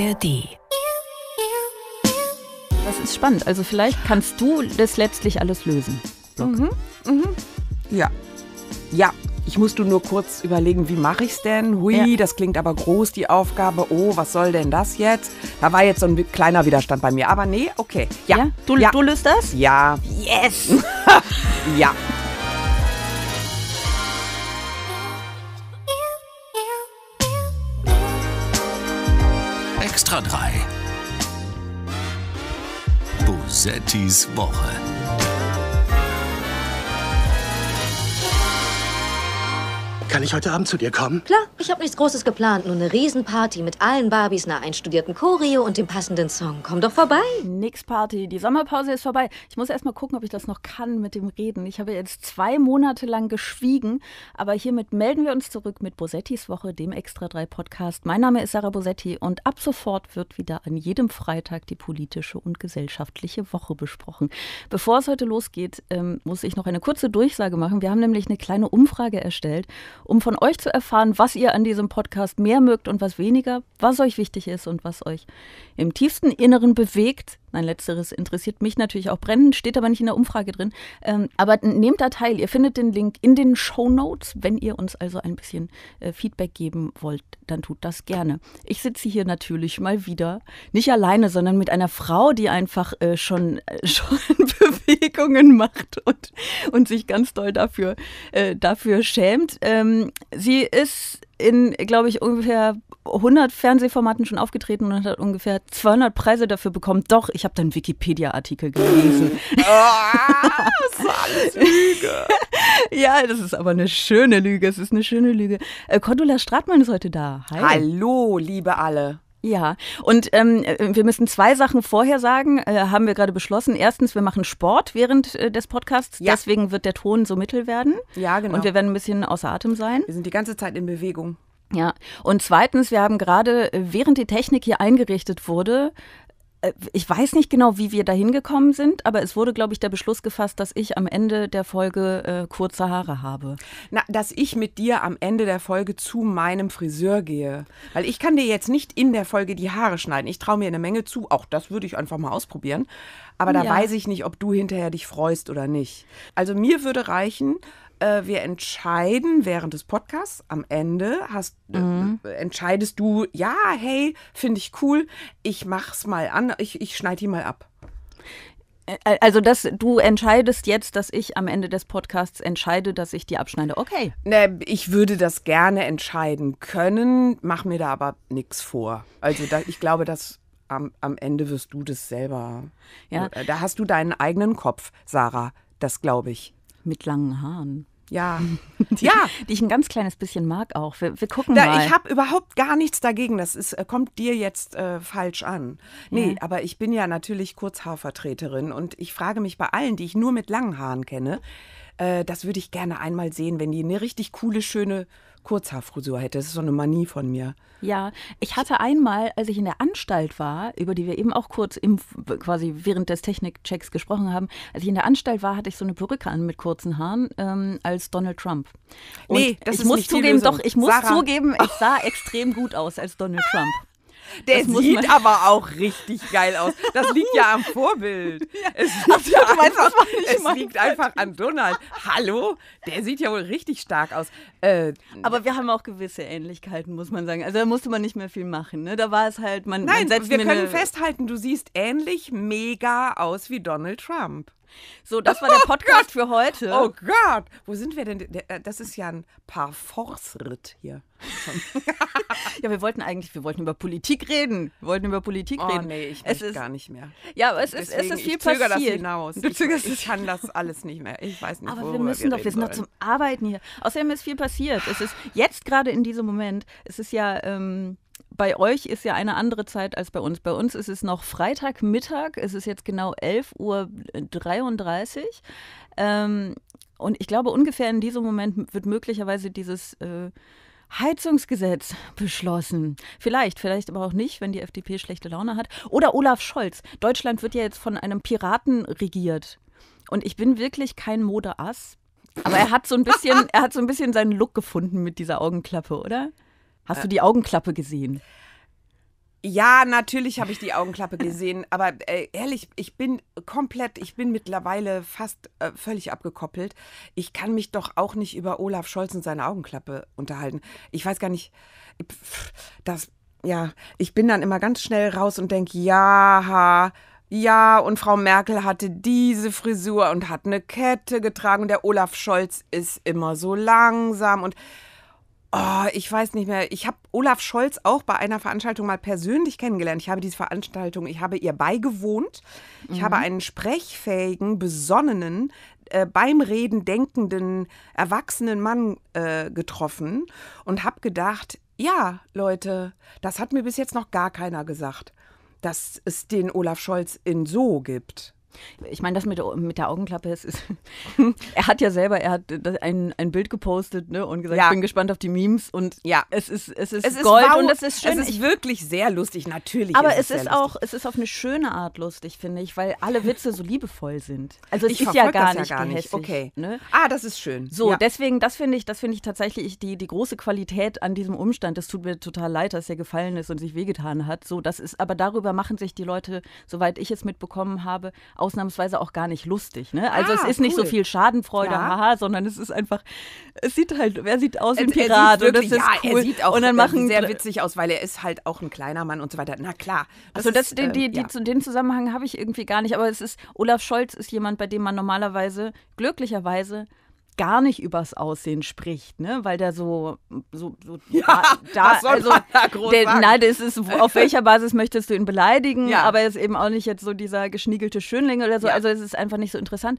ARD. Das ist spannend. Also vielleicht kannst du das letztlich alles lösen. Mhm. Mhm. Ja. Ja. Ich musste nur kurz überlegen, wie mache ich es denn? Hui, ja. das klingt aber groß, die Aufgabe. Oh, was soll denn das jetzt? Da war jetzt so ein kleiner Widerstand bei mir. Aber nee, okay. Ja. ja? Du, ja. du löst das? Ja. Yes! ja. Sethis Woche. Kann ich heute Abend zu dir kommen? Klar, ich habe nichts Großes geplant. Nur eine Riesenparty mit allen Barbies, einer einstudierten Choreo und dem passenden Song. Komm doch vorbei. Nix Party. Die Sommerpause ist vorbei. Ich muss erst mal gucken, ob ich das noch kann mit dem Reden. Ich habe jetzt zwei Monate lang geschwiegen. Aber hiermit melden wir uns zurück mit Bosettis Woche, dem Extra 3 Podcast. Mein Name ist Sarah Bosetti und ab sofort wird wieder an jedem Freitag die politische und gesellschaftliche Woche besprochen. Bevor es heute losgeht, ähm, muss ich noch eine kurze Durchsage machen. Wir haben nämlich eine kleine Umfrage erstellt um von euch zu erfahren, was ihr an diesem Podcast mehr mögt und was weniger, was euch wichtig ist und was euch im tiefsten Inneren bewegt. Nein, letzteres interessiert mich natürlich auch brennend, steht aber nicht in der Umfrage drin. Ähm, aber nehmt da teil. Ihr findet den Link in den Show Notes. Wenn ihr uns also ein bisschen äh, Feedback geben wollt, dann tut das gerne. Ich sitze hier natürlich mal wieder, nicht alleine, sondern mit einer Frau, die einfach äh, schon, äh, schon Bewegungen macht und, und sich ganz doll dafür, äh, dafür schämt. Ähm, sie ist in, glaube ich, ungefähr 100 Fernsehformaten schon aufgetreten und hat ungefähr 200 Preise dafür bekommen. Doch, ich habe deinen Wikipedia-Artikel gelesen. Ah, das war alles Lüge. ja, das ist aber eine schöne Lüge. Es ist eine schöne Lüge. Äh, Cordula Stratmann ist heute da. Hi. Hallo, liebe alle. Ja, und ähm, äh, wir müssen zwei Sachen vorher sagen, äh, haben wir gerade beschlossen. Erstens, wir machen Sport während äh, des Podcasts, ja. deswegen wird der Ton so mittel werden. Ja, genau. Und wir werden ein bisschen außer Atem sein. Wir sind die ganze Zeit in Bewegung. Ja, und zweitens, wir haben gerade, äh, während die Technik hier eingerichtet wurde, äh, ich weiß nicht genau, wie wir da hingekommen sind, aber es wurde, glaube ich, der Beschluss gefasst, dass ich am Ende der Folge äh, kurze Haare habe. Na, dass ich mit dir am Ende der Folge zu meinem Friseur gehe. Weil ich kann dir jetzt nicht in der Folge die Haare schneiden. Ich traue mir eine Menge zu. Auch das würde ich einfach mal ausprobieren. Aber da ja. weiß ich nicht, ob du hinterher dich freust oder nicht. Also mir würde reichen, äh, wir entscheiden während des Podcasts am Ende, hast, äh, mhm. entscheidest du, ja, hey, finde ich cool, ich mach's mal an, ich, ich schneide die mal ab. Äh, also, dass du entscheidest jetzt, dass ich am Ende des Podcasts entscheide, dass ich die abschneide. Okay. Ne, ich würde das gerne entscheiden können, mach mir da aber nichts vor. Also, da, ich glaube, dass am, am Ende wirst du das selber. Ja. Da hast du deinen eigenen Kopf, Sarah. Das glaube ich. Mit langen Haaren. Ja. Die, ja. Die ich ein ganz kleines bisschen mag auch. Wir, wir gucken da, mal. Ich habe überhaupt gar nichts dagegen. Das ist, äh, kommt dir jetzt äh, falsch an. Nee, ja. aber ich bin ja natürlich Kurzhaarvertreterin und ich frage mich bei allen, die ich nur mit langen Haaren kenne, äh, das würde ich gerne einmal sehen, wenn die eine richtig coole, schöne Kurzhaarfrisur hätte. Das ist so eine Manie von mir. Ja, ich hatte einmal, als ich in der Anstalt war, über die wir eben auch kurz im, quasi während des Technikchecks gesprochen haben, als ich in der Anstalt war, hatte ich so eine Perücke an mit kurzen Haaren ähm, als Donald Trump. Und nee, das ich ist muss nicht zugeben, doch, ich muss Sarah. zugeben, ich sah extrem gut aus als Donald Trump. Der das sieht aber auch richtig geil aus. Das liegt ja am Vorbild. Es, liegt, einfach, an Donald. Hallo? Der sieht ja wohl richtig stark aus. Äh, aber wir haben auch gewisse Ähnlichkeiten, muss man sagen. Also da musste man nicht mehr viel machen. Ne? Da war es halt, man. Nein, man wir können festhalten, du siehst ähnlich mega aus wie Donald Trump. So, das war der oh Podcast oh für heute. Oh Gott, wo sind wir denn? Äh, das ist ja ein parforce ritt hier. ja, wir wollten eigentlich, wir wollten über Politik reden. Wir wollten über Politik oh, reden. Nee, ich es ist, gar nicht mehr. Ja, aber es ist, Deswegen, es ist viel ich passiert. Das hinaus. Du zögerst ich, ich kann das alles nicht mehr. Ich weiß nicht, Aber wir müssen wir doch, wir sind doch zum Arbeiten hier. Außerdem ist viel passiert. Es ist jetzt gerade in diesem Moment, es ist ja. Ähm, bei euch ist ja eine andere Zeit als bei uns. Bei uns ist es noch Freitagmittag, es ist jetzt genau 11.33 Uhr. Ähm, und ich glaube, ungefähr in diesem Moment wird möglicherweise dieses äh, Heizungsgesetz beschlossen. Vielleicht, vielleicht aber auch nicht, wenn die FDP schlechte Laune hat. Oder Olaf Scholz. Deutschland wird ja jetzt von einem Piraten regiert. Und ich bin wirklich kein Modeass, aber er hat so ein bisschen, er hat so ein bisschen seinen Look gefunden mit dieser Augenklappe, oder? Hast äh. du die Augenklappe gesehen? Ja, natürlich habe ich die Augenklappe gesehen, aber äh, ehrlich, ich bin komplett, ich bin mittlerweile fast äh, völlig abgekoppelt. Ich kann mich doch auch nicht über Olaf Scholz und seine Augenklappe unterhalten. Ich weiß gar nicht, das, ja, ich bin dann immer ganz schnell raus und denke, ja, ha, ja, und Frau Merkel hatte diese Frisur und hat eine Kette getragen und der Olaf Scholz ist immer so langsam und Oh, ich weiß nicht mehr. Ich habe Olaf Scholz auch bei einer Veranstaltung mal persönlich kennengelernt. Ich habe diese Veranstaltung, ich habe ihr beigewohnt. Ich mhm. habe einen sprechfähigen, besonnenen, äh, beim Reden denkenden, erwachsenen Mann äh, getroffen und habe gedacht, ja, Leute, das hat mir bis jetzt noch gar keiner gesagt, dass es den Olaf Scholz in so gibt. Ich meine, das mit, mit der Augenklappe, es ist, er hat ja selber, er hat ein, ein Bild gepostet ne, und gesagt, ja. ich bin gespannt auf die Memes und ja, es ist, es ist, es ist Gold wow, und es ist schön. Es ist wirklich sehr lustig, natürlich. Aber ist es, es ist auch, lustig. es ist auf eine schöne Art lustig, finde ich, weil alle Witze so liebevoll sind. Also es ich ist ja gar, nicht, ja gar nicht Okay. Ne? Ah, das ist schön. So, ja. deswegen, das finde ich, das finde ich tatsächlich die, die große Qualität an diesem Umstand. Es tut mir total leid, dass er gefallen ist und sich wehgetan hat. So, das ist, aber darüber machen sich die Leute, soweit ich es mitbekommen habe, ausnahmsweise auch gar nicht lustig. Ne? Ah, also ah, es ist cool. nicht so viel Schadenfreude, ja. haha, sondern es ist einfach, es sieht halt, wer sieht aus wie ein Pirat. und das ist ja, cool. er sieht auch und dann machen, sehr witzig aus, weil er ist halt auch ein kleiner Mann und so weiter. Na klar. Das also das, ist, den, äh, die, die, ja. den Zusammenhang habe ich irgendwie gar nicht, aber es ist, Olaf Scholz ist jemand, bei dem man normalerweise, glücklicherweise, gar nicht übers Aussehen spricht, ne? Weil der so, so, so ja, da, da also da der, nein, das ist, auf welcher Basis möchtest du ihn beleidigen? Ja. Aber er ist eben auch nicht jetzt so dieser geschniegelte Schönling oder so. Ja. Also es ist einfach nicht so interessant.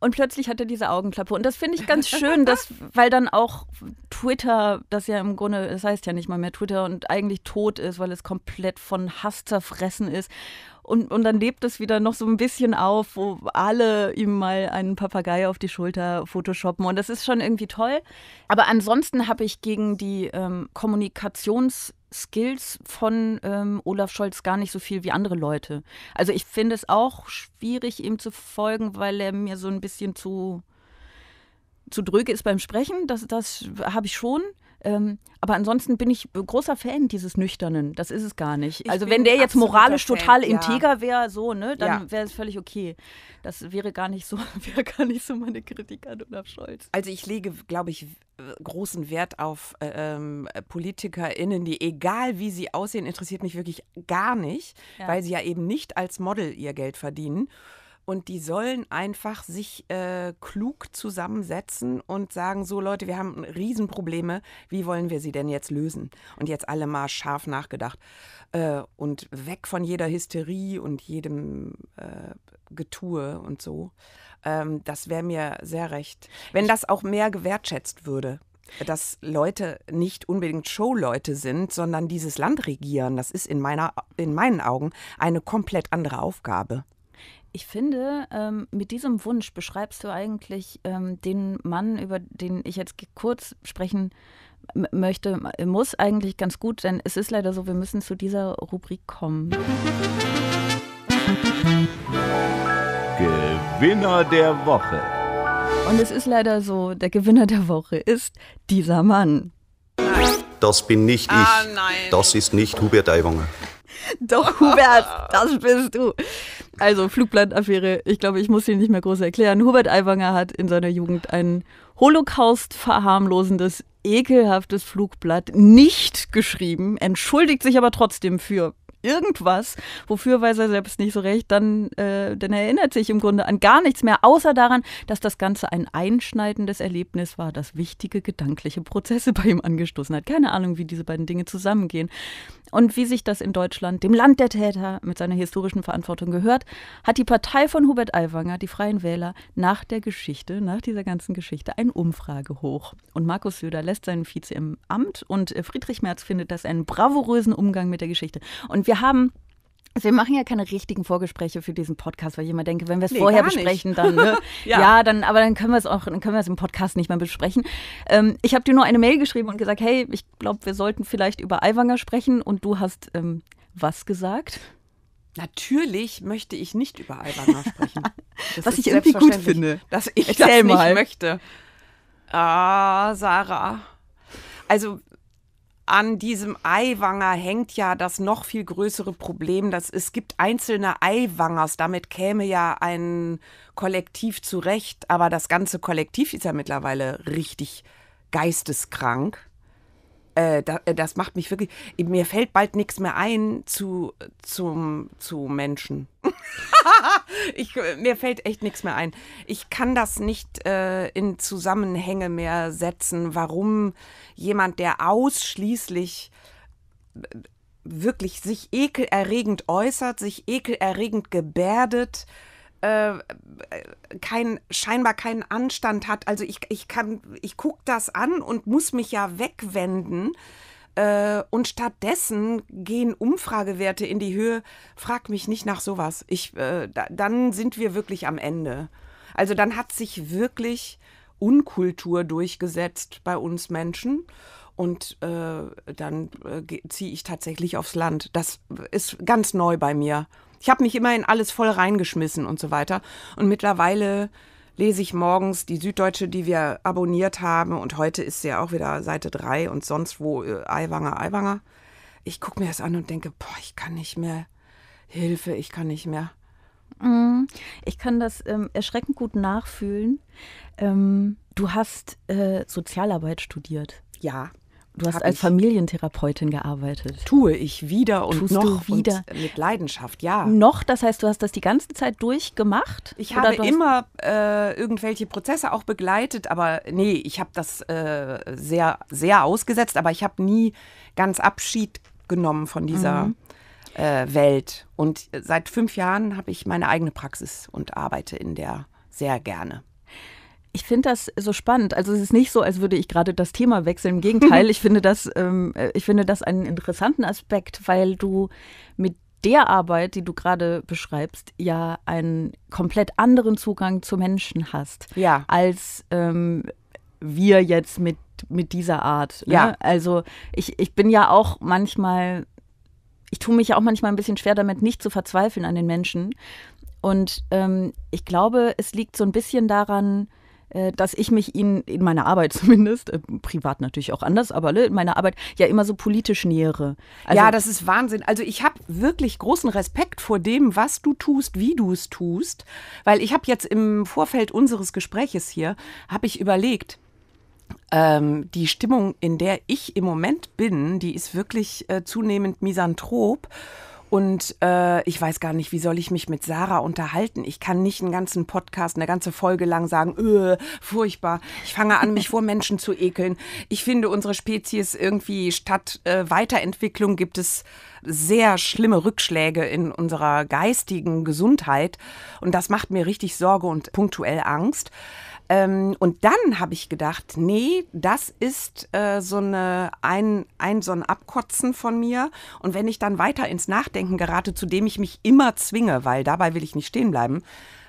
Und plötzlich hat er diese Augenklappe. Und das finde ich ganz schön, dass, weil dann auch Twitter, das ja im Grunde, es das heißt ja nicht mal mehr Twitter und eigentlich tot ist, weil es komplett von Hass zerfressen ist. Und, und dann lebt es wieder noch so ein bisschen auf, wo alle ihm mal einen Papagei auf die Schulter photoshoppen. Und das ist schon irgendwie toll. Aber ansonsten habe ich gegen die ähm, Kommunikations- Skills von ähm, Olaf Scholz gar nicht so viel wie andere Leute. Also ich finde es auch schwierig, ihm zu folgen, weil er mir so ein bisschen zu, zu dröge ist beim Sprechen. Das, das habe ich schon. Ähm, aber ansonsten bin ich großer Fan dieses Nüchternen. Das ist es gar nicht. Ich also wenn der jetzt moralisch Fan, total ja. integer wäre, so, ne, dann ja. wäre es völlig okay. Das wäre gar nicht so, wäre gar nicht so meine Kritik an Olaf Scholz. Also ich lege, glaube ich, großen Wert auf äh, ähm, PolitikerInnen, die egal wie sie aussehen, interessiert mich wirklich gar nicht, ja. weil sie ja eben nicht als Model ihr Geld verdienen. Und die sollen einfach sich äh, klug zusammensetzen und sagen, so Leute, wir haben Riesenprobleme, wie wollen wir sie denn jetzt lösen? Und jetzt alle mal scharf nachgedacht. Äh, und weg von jeder Hysterie und jedem äh, Getue und so. Ähm, das wäre mir sehr recht. Wenn das auch mehr gewertschätzt würde, dass Leute nicht unbedingt Showleute sind, sondern dieses Land regieren. Das ist in, meiner, in meinen Augen eine komplett andere Aufgabe. Ich finde, ähm, mit diesem Wunsch beschreibst du eigentlich ähm, den Mann, über den ich jetzt kurz sprechen möchte, muss eigentlich ganz gut, denn es ist leider so, wir müssen zu dieser Rubrik kommen. Gewinner der Woche. Und es ist leider so, der Gewinner der Woche ist dieser Mann. Das bin nicht ah, ich. Ah, das ist nicht Hubert Aiwanger. Doch, Hubert, das bist du. Also Flugblattaffäre, ich glaube, ich muss sie nicht mehr groß erklären. Hubert Aiwanger hat in seiner Jugend ein Holocaust-verharmlosendes, ekelhaftes Flugblatt nicht geschrieben, entschuldigt sich aber trotzdem für irgendwas, wofür weiß er selbst nicht so recht, dann, äh, dann erinnert sich im Grunde an gar nichts mehr, außer daran, dass das Ganze ein einschneidendes Erlebnis war, das wichtige gedankliche Prozesse bei ihm angestoßen hat. Keine Ahnung, wie diese beiden Dinge zusammengehen. Und wie sich das in Deutschland, dem Land der Täter, mit seiner historischen Verantwortung gehört, hat die Partei von Hubert Aiwanger, die Freien Wähler, nach der Geschichte, nach dieser ganzen Geschichte, ein Umfrage hoch. Und Markus Söder lässt seinen Vize im Amt und äh, Friedrich Merz findet das einen bravourösen Umgang mit der Geschichte. Und wir wir haben also wir machen ja keine richtigen Vorgespräche für diesen Podcast, weil ich immer denke, wenn wir es nee, vorher besprechen, dann ne? ja. ja. dann, aber dann können wir es auch, dann können wir es im Podcast nicht mehr besprechen. Ähm, ich habe dir nur eine Mail geschrieben und gesagt, hey, ich glaube, wir sollten vielleicht über Aiwanger sprechen und du hast ähm, was gesagt? Natürlich möchte ich nicht über Aiwanger sprechen. was ich irgendwie gut finde, dass ich Erzähl das nicht möchte. Ah, Sarah. Also an diesem Eiwanger hängt ja das noch viel größere Problem, dass es gibt einzelne Eiwangers. Damit käme ja ein Kollektiv zurecht, aber das ganze Kollektiv ist ja mittlerweile richtig geisteskrank. Äh, äh, das macht mich wirklich, mir fällt bald nichts mehr ein zu, zum, zu Menschen. ich, äh, mir fällt echt nichts mehr ein. Ich kann das nicht äh, in Zusammenhänge mehr setzen, warum jemand, der ausschließlich äh, wirklich sich ekelerregend äußert, sich ekelerregend gebärdet, äh, kein, scheinbar keinen Anstand hat. Also ich, ich kann, ich gucke das an und muss mich ja wegwenden. Äh, und stattdessen gehen Umfragewerte in die Höhe. Frag mich nicht nach sowas. Ich, äh, da, dann sind wir wirklich am Ende. Also dann hat sich wirklich Unkultur durchgesetzt bei uns Menschen. Und äh, dann äh, ziehe ich tatsächlich aufs Land. Das ist ganz neu bei mir. Ich habe mich immer in alles voll reingeschmissen und so weiter. Und mittlerweile lese ich morgens die Süddeutsche, die wir abonniert haben. Und heute ist sie ja auch wieder Seite 3 und sonst wo Eiwanger, äh, Eiwanger. Ich gucke mir das an und denke, boah, ich kann nicht mehr. Hilfe, ich kann nicht mehr. Mhm. Ich kann das ähm, erschreckend gut nachfühlen. Ähm, du hast äh, Sozialarbeit studiert. Ja. Du hast als Familientherapeutin gearbeitet. Tue ich wieder und Tust noch du wieder mit Leidenschaft, ja. Noch, das heißt, du hast das die ganze Zeit durchgemacht? Ich habe immer äh, irgendwelche Prozesse auch begleitet, aber nee, ich habe das äh, sehr, sehr ausgesetzt, aber ich habe nie ganz Abschied genommen von dieser mhm. äh, Welt. Und seit fünf Jahren habe ich meine eigene Praxis und arbeite in der sehr gerne. Ich finde das so spannend. Also es ist nicht so, als würde ich gerade das Thema wechseln. Im Gegenteil, ich finde das, ähm, äh, ich finde das einen interessanten Aspekt, weil du mit der Arbeit, die du gerade beschreibst, ja einen komplett anderen Zugang zu Menschen hast, ja. als ähm, wir jetzt mit, mit dieser Art. Ne? Ja. Also ich, ich bin ja auch manchmal, ich tue mich ja auch manchmal ein bisschen schwer damit, nicht zu verzweifeln an den Menschen. Und ähm, ich glaube, es liegt so ein bisschen daran, äh, dass ich mich ihnen in meiner Arbeit zumindest, äh, privat natürlich auch anders, aber ne, in meiner Arbeit ja immer so politisch nähere. Also ja, das ist Wahnsinn. Also ich habe wirklich großen Respekt vor dem, was du tust, wie du es tust, weil ich habe jetzt im Vorfeld unseres Gespräches hier, habe ich überlegt, ähm, die Stimmung, in der ich im Moment bin, die ist wirklich äh, zunehmend misanthrop und äh, ich weiß gar nicht, wie soll ich mich mit Sarah unterhalten? Ich kann nicht einen ganzen Podcast, eine ganze Folge lang sagen, öh, furchtbar. Ich fange an, mich vor Menschen zu ekeln. Ich finde, unsere Spezies irgendwie statt äh, Weiterentwicklung gibt es sehr schlimme Rückschläge in unserer geistigen Gesundheit. Und das macht mir richtig Sorge und punktuell Angst. Ähm, und dann habe ich gedacht, nee, das ist äh, so, eine, ein, ein, so ein Abkotzen von mir. Und wenn ich dann weiter ins Nachdenken gerate, zu dem ich mich immer zwinge, weil dabei will ich nicht stehen bleiben,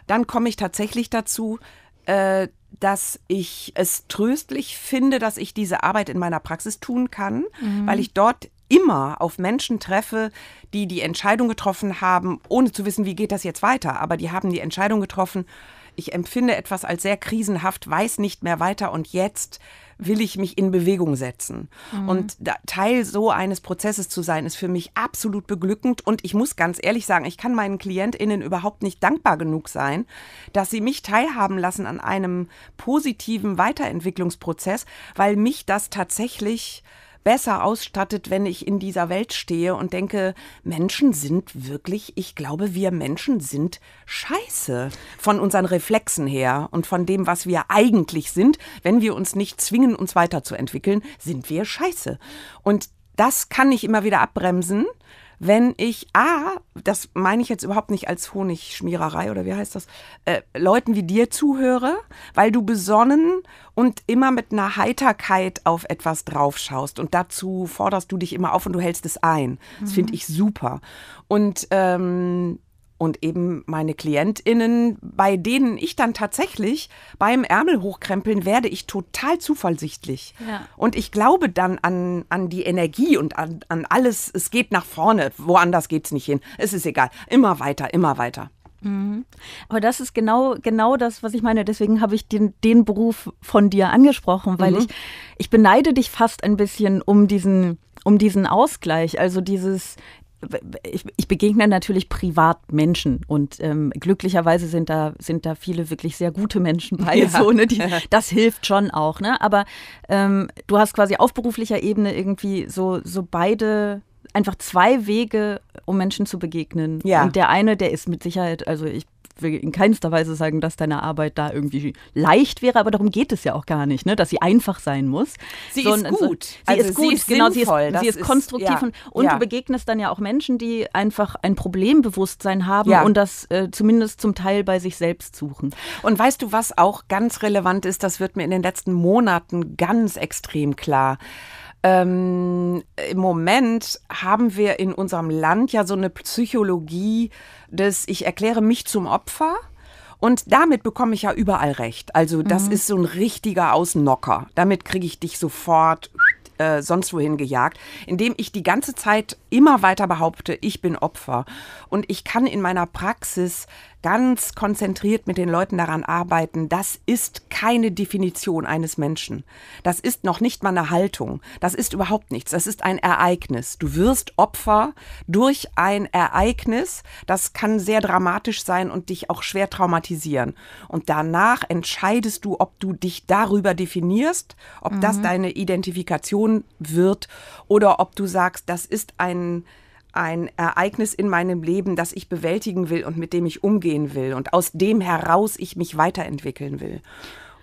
dann komme ich tatsächlich dazu, äh, dass ich es tröstlich finde, dass ich diese Arbeit in meiner Praxis tun kann, mhm. weil ich dort immer auf Menschen treffe, die die Entscheidung getroffen haben, ohne zu wissen, wie geht das jetzt weiter, aber die haben die Entscheidung getroffen, ich empfinde etwas als sehr krisenhaft, weiß nicht mehr weiter und jetzt will ich mich in Bewegung setzen. Mhm. Und da, Teil so eines Prozesses zu sein, ist für mich absolut beglückend. Und ich muss ganz ehrlich sagen, ich kann meinen KlientInnen überhaupt nicht dankbar genug sein, dass sie mich teilhaben lassen an einem positiven Weiterentwicklungsprozess, weil mich das tatsächlich besser ausstattet, wenn ich in dieser Welt stehe und denke, Menschen sind wirklich, ich glaube, wir Menschen sind scheiße von unseren Reflexen her und von dem, was wir eigentlich sind. Wenn wir uns nicht zwingen, uns weiterzuentwickeln, sind wir scheiße. Und das kann ich immer wieder abbremsen wenn ich, ah, das meine ich jetzt überhaupt nicht als Honigschmiererei oder wie heißt das, äh, Leuten wie dir zuhöre, weil du besonnen und immer mit einer Heiterkeit auf etwas draufschaust und dazu forderst du dich immer auf und du hältst es ein. Das finde mhm. ich super. Und ähm, und eben meine KlientInnen, bei denen ich dann tatsächlich beim Ärmel hochkrempeln werde ich total zuversichtlich. Ja. Und ich glaube dann an, an die Energie und an, an alles. Es geht nach vorne. Woanders geht es nicht hin. Es ist egal. Immer weiter, immer weiter. Mhm. Aber das ist genau, genau das, was ich meine. Deswegen habe ich den, den Beruf von dir angesprochen, weil mhm. ich, ich beneide dich fast ein bisschen um diesen, um diesen Ausgleich. Also dieses, ich, ich, begegne natürlich privat Menschen und ähm, glücklicherweise sind da, sind da viele wirklich sehr gute Menschen bei. Ja. So, ne, die, das hilft schon auch. Ne? Aber ähm, du hast quasi auf beruflicher Ebene irgendwie so, so beide einfach zwei Wege, um Menschen zu begegnen. Ja. Und der eine, der ist mit Sicherheit, also ich will in keinster Weise sagen, dass deine Arbeit da irgendwie leicht wäre, aber darum geht es ja auch gar nicht, ne? dass sie einfach sein muss. Sie so, ist und, gut. Sie also ist gut, sie ist genau. Sinnvoll. Sie ist, sie ist konstruktiv ja, und, und ja. du begegnest dann ja auch Menschen, die einfach ein Problembewusstsein haben ja. und das äh, zumindest zum Teil bei sich selbst suchen. Und weißt du, was auch ganz relevant ist, das wird mir in den letzten Monaten ganz extrem klar. Ähm, Im Moment haben wir in unserem Land ja so eine Psychologie des Ich erkläre mich zum Opfer. Und damit bekomme ich ja überall recht. Also das mhm. ist so ein richtiger Ausnocker. Damit kriege ich dich sofort äh, sonst wohin gejagt, indem ich die ganze Zeit immer weiter behaupte, ich bin Opfer. Und ich kann in meiner Praxis ganz konzentriert mit den Leuten daran arbeiten, das ist keine Definition eines Menschen. Das ist noch nicht mal eine Haltung. Das ist überhaupt nichts. Das ist ein Ereignis. Du wirst Opfer durch ein Ereignis. Das kann sehr dramatisch sein und dich auch schwer traumatisieren. Und danach entscheidest du, ob du dich darüber definierst, ob mhm. das deine Identifikation wird oder ob du sagst, das ist ein ein Ereignis in meinem Leben, das ich bewältigen will und mit dem ich umgehen will und aus dem heraus ich mich weiterentwickeln will.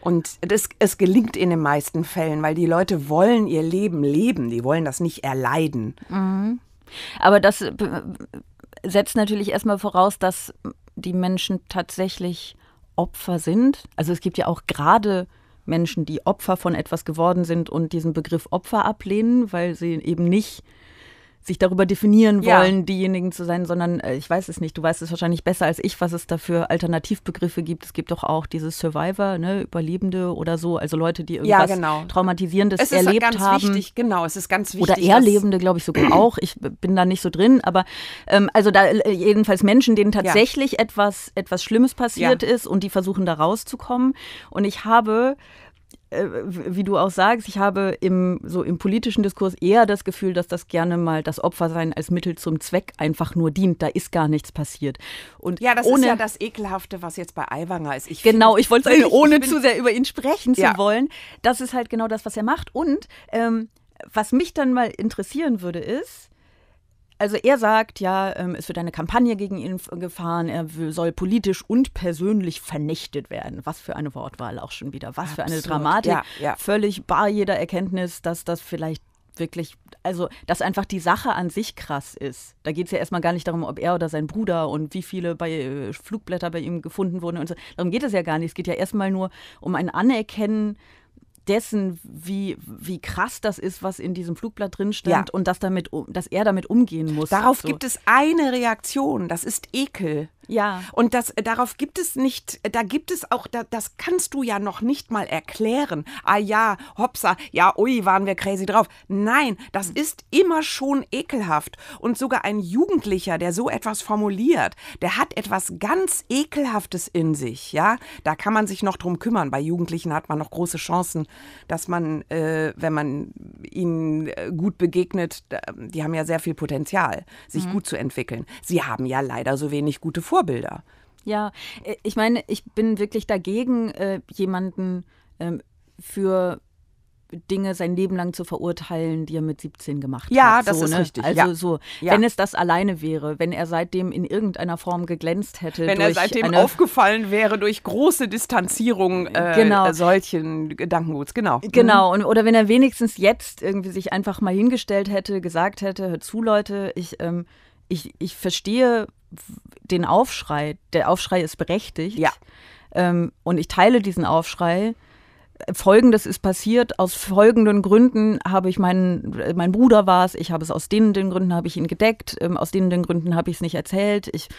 Und das, es gelingt in den meisten Fällen, weil die Leute wollen ihr Leben leben, die wollen das nicht erleiden. Mhm. Aber das äh, setzt natürlich erstmal voraus, dass die Menschen tatsächlich Opfer sind. Also es gibt ja auch gerade Menschen, die Opfer von etwas geworden sind und diesen Begriff Opfer ablehnen, weil sie eben nicht sich darüber definieren wollen, ja. diejenigen zu sein, sondern äh, ich weiß es nicht. Du weißt es wahrscheinlich besser als ich, was es da für Alternativbegriffe gibt. Es gibt doch auch dieses Survivor, ne, Überlebende oder so, also Leute, die irgendwas ja, genau. Traumatisierendes es ist erlebt ganz haben. Wichtig, genau, es ist ganz wichtig. Oder Erlebende, glaube ich, sogar auch. Ich bin da nicht so drin, aber ähm, also da äh, jedenfalls Menschen, denen tatsächlich ja. etwas, etwas Schlimmes passiert ist und die versuchen da rauszukommen. Und ich habe äh, wie du auch sagst, ich habe im, so im politischen Diskurs eher das Gefühl, dass das gerne mal das Opfersein als Mittel zum Zweck einfach nur dient. Da ist gar nichts passiert. Und ja, das ohne, ist ja das Ekelhafte, was jetzt bei Aiwanger ist. Ich genau, ich wollte sagen, ohne zu sehr über ihn sprechen ja. zu wollen. Das ist halt genau das, was er macht. Und ähm, was mich dann mal interessieren würde, ist, also er sagt ja, ähm, es wird eine Kampagne gegen ihn gefahren, er soll politisch und persönlich vernichtet werden. Was für eine Wortwahl auch schon wieder, was Absurd. für eine Dramatik. Ja, ja. Völlig bar jeder Erkenntnis, dass das vielleicht wirklich, also dass einfach die Sache an sich krass ist. Da geht es ja erstmal gar nicht darum, ob er oder sein Bruder und wie viele bei, äh, Flugblätter bei ihm gefunden wurden und so. Darum geht es ja gar nicht. Es geht ja erstmal nur um ein Anerkennen dessen, wie, wie krass das ist, was in diesem Flugblatt drin stand ja. und dass, damit, dass er damit umgehen muss. Darauf so. gibt es eine Reaktion, das ist Ekel. Ja. Und das, äh, darauf gibt es nicht, äh, da gibt es auch, da, das kannst du ja noch nicht mal erklären. Ah ja, hopsa, ja, ui, waren wir crazy drauf. Nein, das hm. ist immer schon ekelhaft. Und sogar ein Jugendlicher, der so etwas formuliert, der hat etwas ganz Ekelhaftes in sich, ja. Da kann man sich noch drum kümmern. Bei Jugendlichen hat man noch große Chancen, dass man, äh, wenn man ihnen äh, gut begegnet, die haben ja sehr viel Potenzial, sich mhm. gut zu entwickeln. Sie haben ja leider so wenig gute Vorstellungen. Vorbilder. Ja, äh, ich meine, ich bin wirklich dagegen, äh, jemanden ähm, für Dinge sein Leben lang zu verurteilen, die er mit 17 gemacht ja, hat. Ja, so, das ist ne? richtig. Also ja. so, ja. wenn es das alleine wäre, wenn er seitdem in irgendeiner Form geglänzt hätte. Wenn er seitdem aufgefallen wäre durch große Distanzierung äh, genau. solchen Gedankenguts, genau. Mhm. Genau, und, oder wenn er wenigstens jetzt irgendwie sich einfach mal hingestellt hätte, gesagt hätte, hör zu Leute, ich... Ähm, ich, ich verstehe den Aufschrei. Der Aufschrei ist berechtigt. Ja. Ähm, und ich teile diesen Aufschrei. Folgendes ist passiert, aus folgenden Gründen habe ich meinen, mein Bruder war es, ich habe es aus denen, den Gründen habe ich ihn gedeckt, ähm, aus denen, den Gründen habe ich es nicht erzählt, ich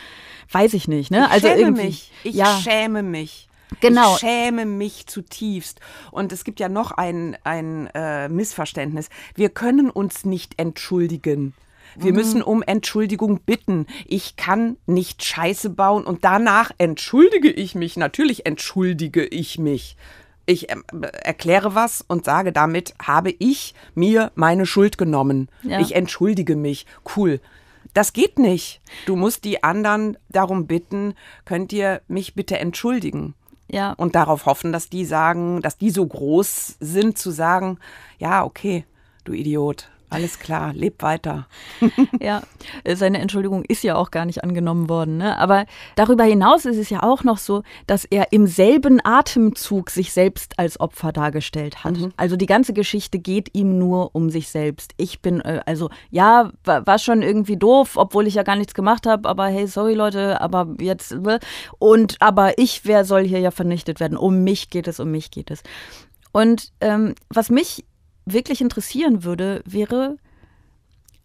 weiß ich nicht, ne? Ich also schäme irgendwie, mich, ich ja. schäme mich. Genau. Ich schäme mich zutiefst. Und es gibt ja noch ein, ein äh, Missverständnis. Wir können uns nicht entschuldigen. Wir mhm. müssen um Entschuldigung bitten. Ich kann nicht Scheiße bauen und danach entschuldige ich mich. Natürlich entschuldige ich mich. Ich äh, erkläre was und sage, damit habe ich mir meine Schuld genommen. Ja. Ich entschuldige mich. Cool. Das geht nicht. Du musst die anderen darum bitten, könnt ihr mich bitte entschuldigen? Ja. Und darauf hoffen, dass die sagen, dass die so groß sind zu sagen, ja, okay, du Idiot. Alles klar, leb weiter. ja, äh, seine Entschuldigung ist ja auch gar nicht angenommen worden. Ne? Aber darüber hinaus ist es ja auch noch so, dass er im selben Atemzug sich selbst als Opfer dargestellt hat. Mhm. Also die ganze Geschichte geht ihm nur um sich selbst. Ich bin, äh, also ja, war schon irgendwie doof, obwohl ich ja gar nichts gemacht habe, aber hey, sorry Leute, aber jetzt, ne? und aber ich, wer soll hier ja vernichtet werden? Um mich geht es, um mich geht es. Und ähm, was mich wirklich interessieren würde, wäre,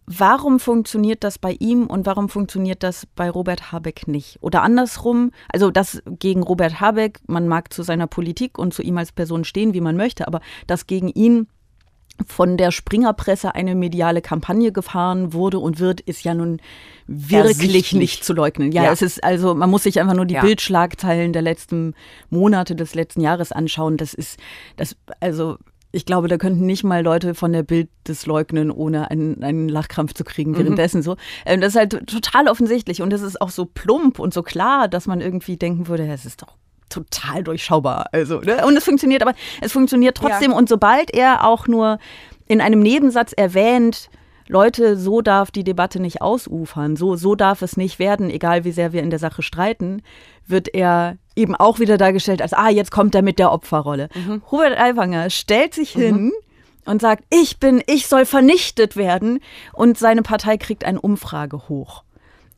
warum funktioniert das bei ihm und warum funktioniert das bei Robert Habeck nicht? Oder andersrum, also das gegen Robert Habeck, man mag zu seiner Politik und zu ihm als Person stehen, wie man möchte, aber das gegen ihn von der Springerpresse eine mediale Kampagne gefahren wurde und wird, ist ja nun wirklich nicht zu leugnen. Ja, ja, es ist also, man muss sich einfach nur die ja. Bildschlagzeilen der letzten Monate des letzten Jahres anschauen. Das ist, das, also ich glaube, da könnten nicht mal Leute von der Bild des leugnen, ohne einen, einen Lachkrampf zu kriegen mhm. währenddessen mhm. so. Ähm, das ist halt total offensichtlich und es ist auch so plump und so klar, dass man irgendwie denken würde, es ist doch total durchschaubar. Also, ne? Und es funktioniert, aber es funktioniert trotzdem. Ja. Und sobald er auch nur in einem Nebensatz erwähnt, Leute, so darf die Debatte nicht ausufern, so, so darf es nicht werden, egal wie sehr wir in der Sache streiten, wird er eben auch wieder dargestellt als, ah, jetzt kommt er mit der Opferrolle. Mhm. Robert Aiwanger stellt sich mhm. hin und sagt, ich bin, ich soll vernichtet werden und seine Partei kriegt eine Umfrage hoch.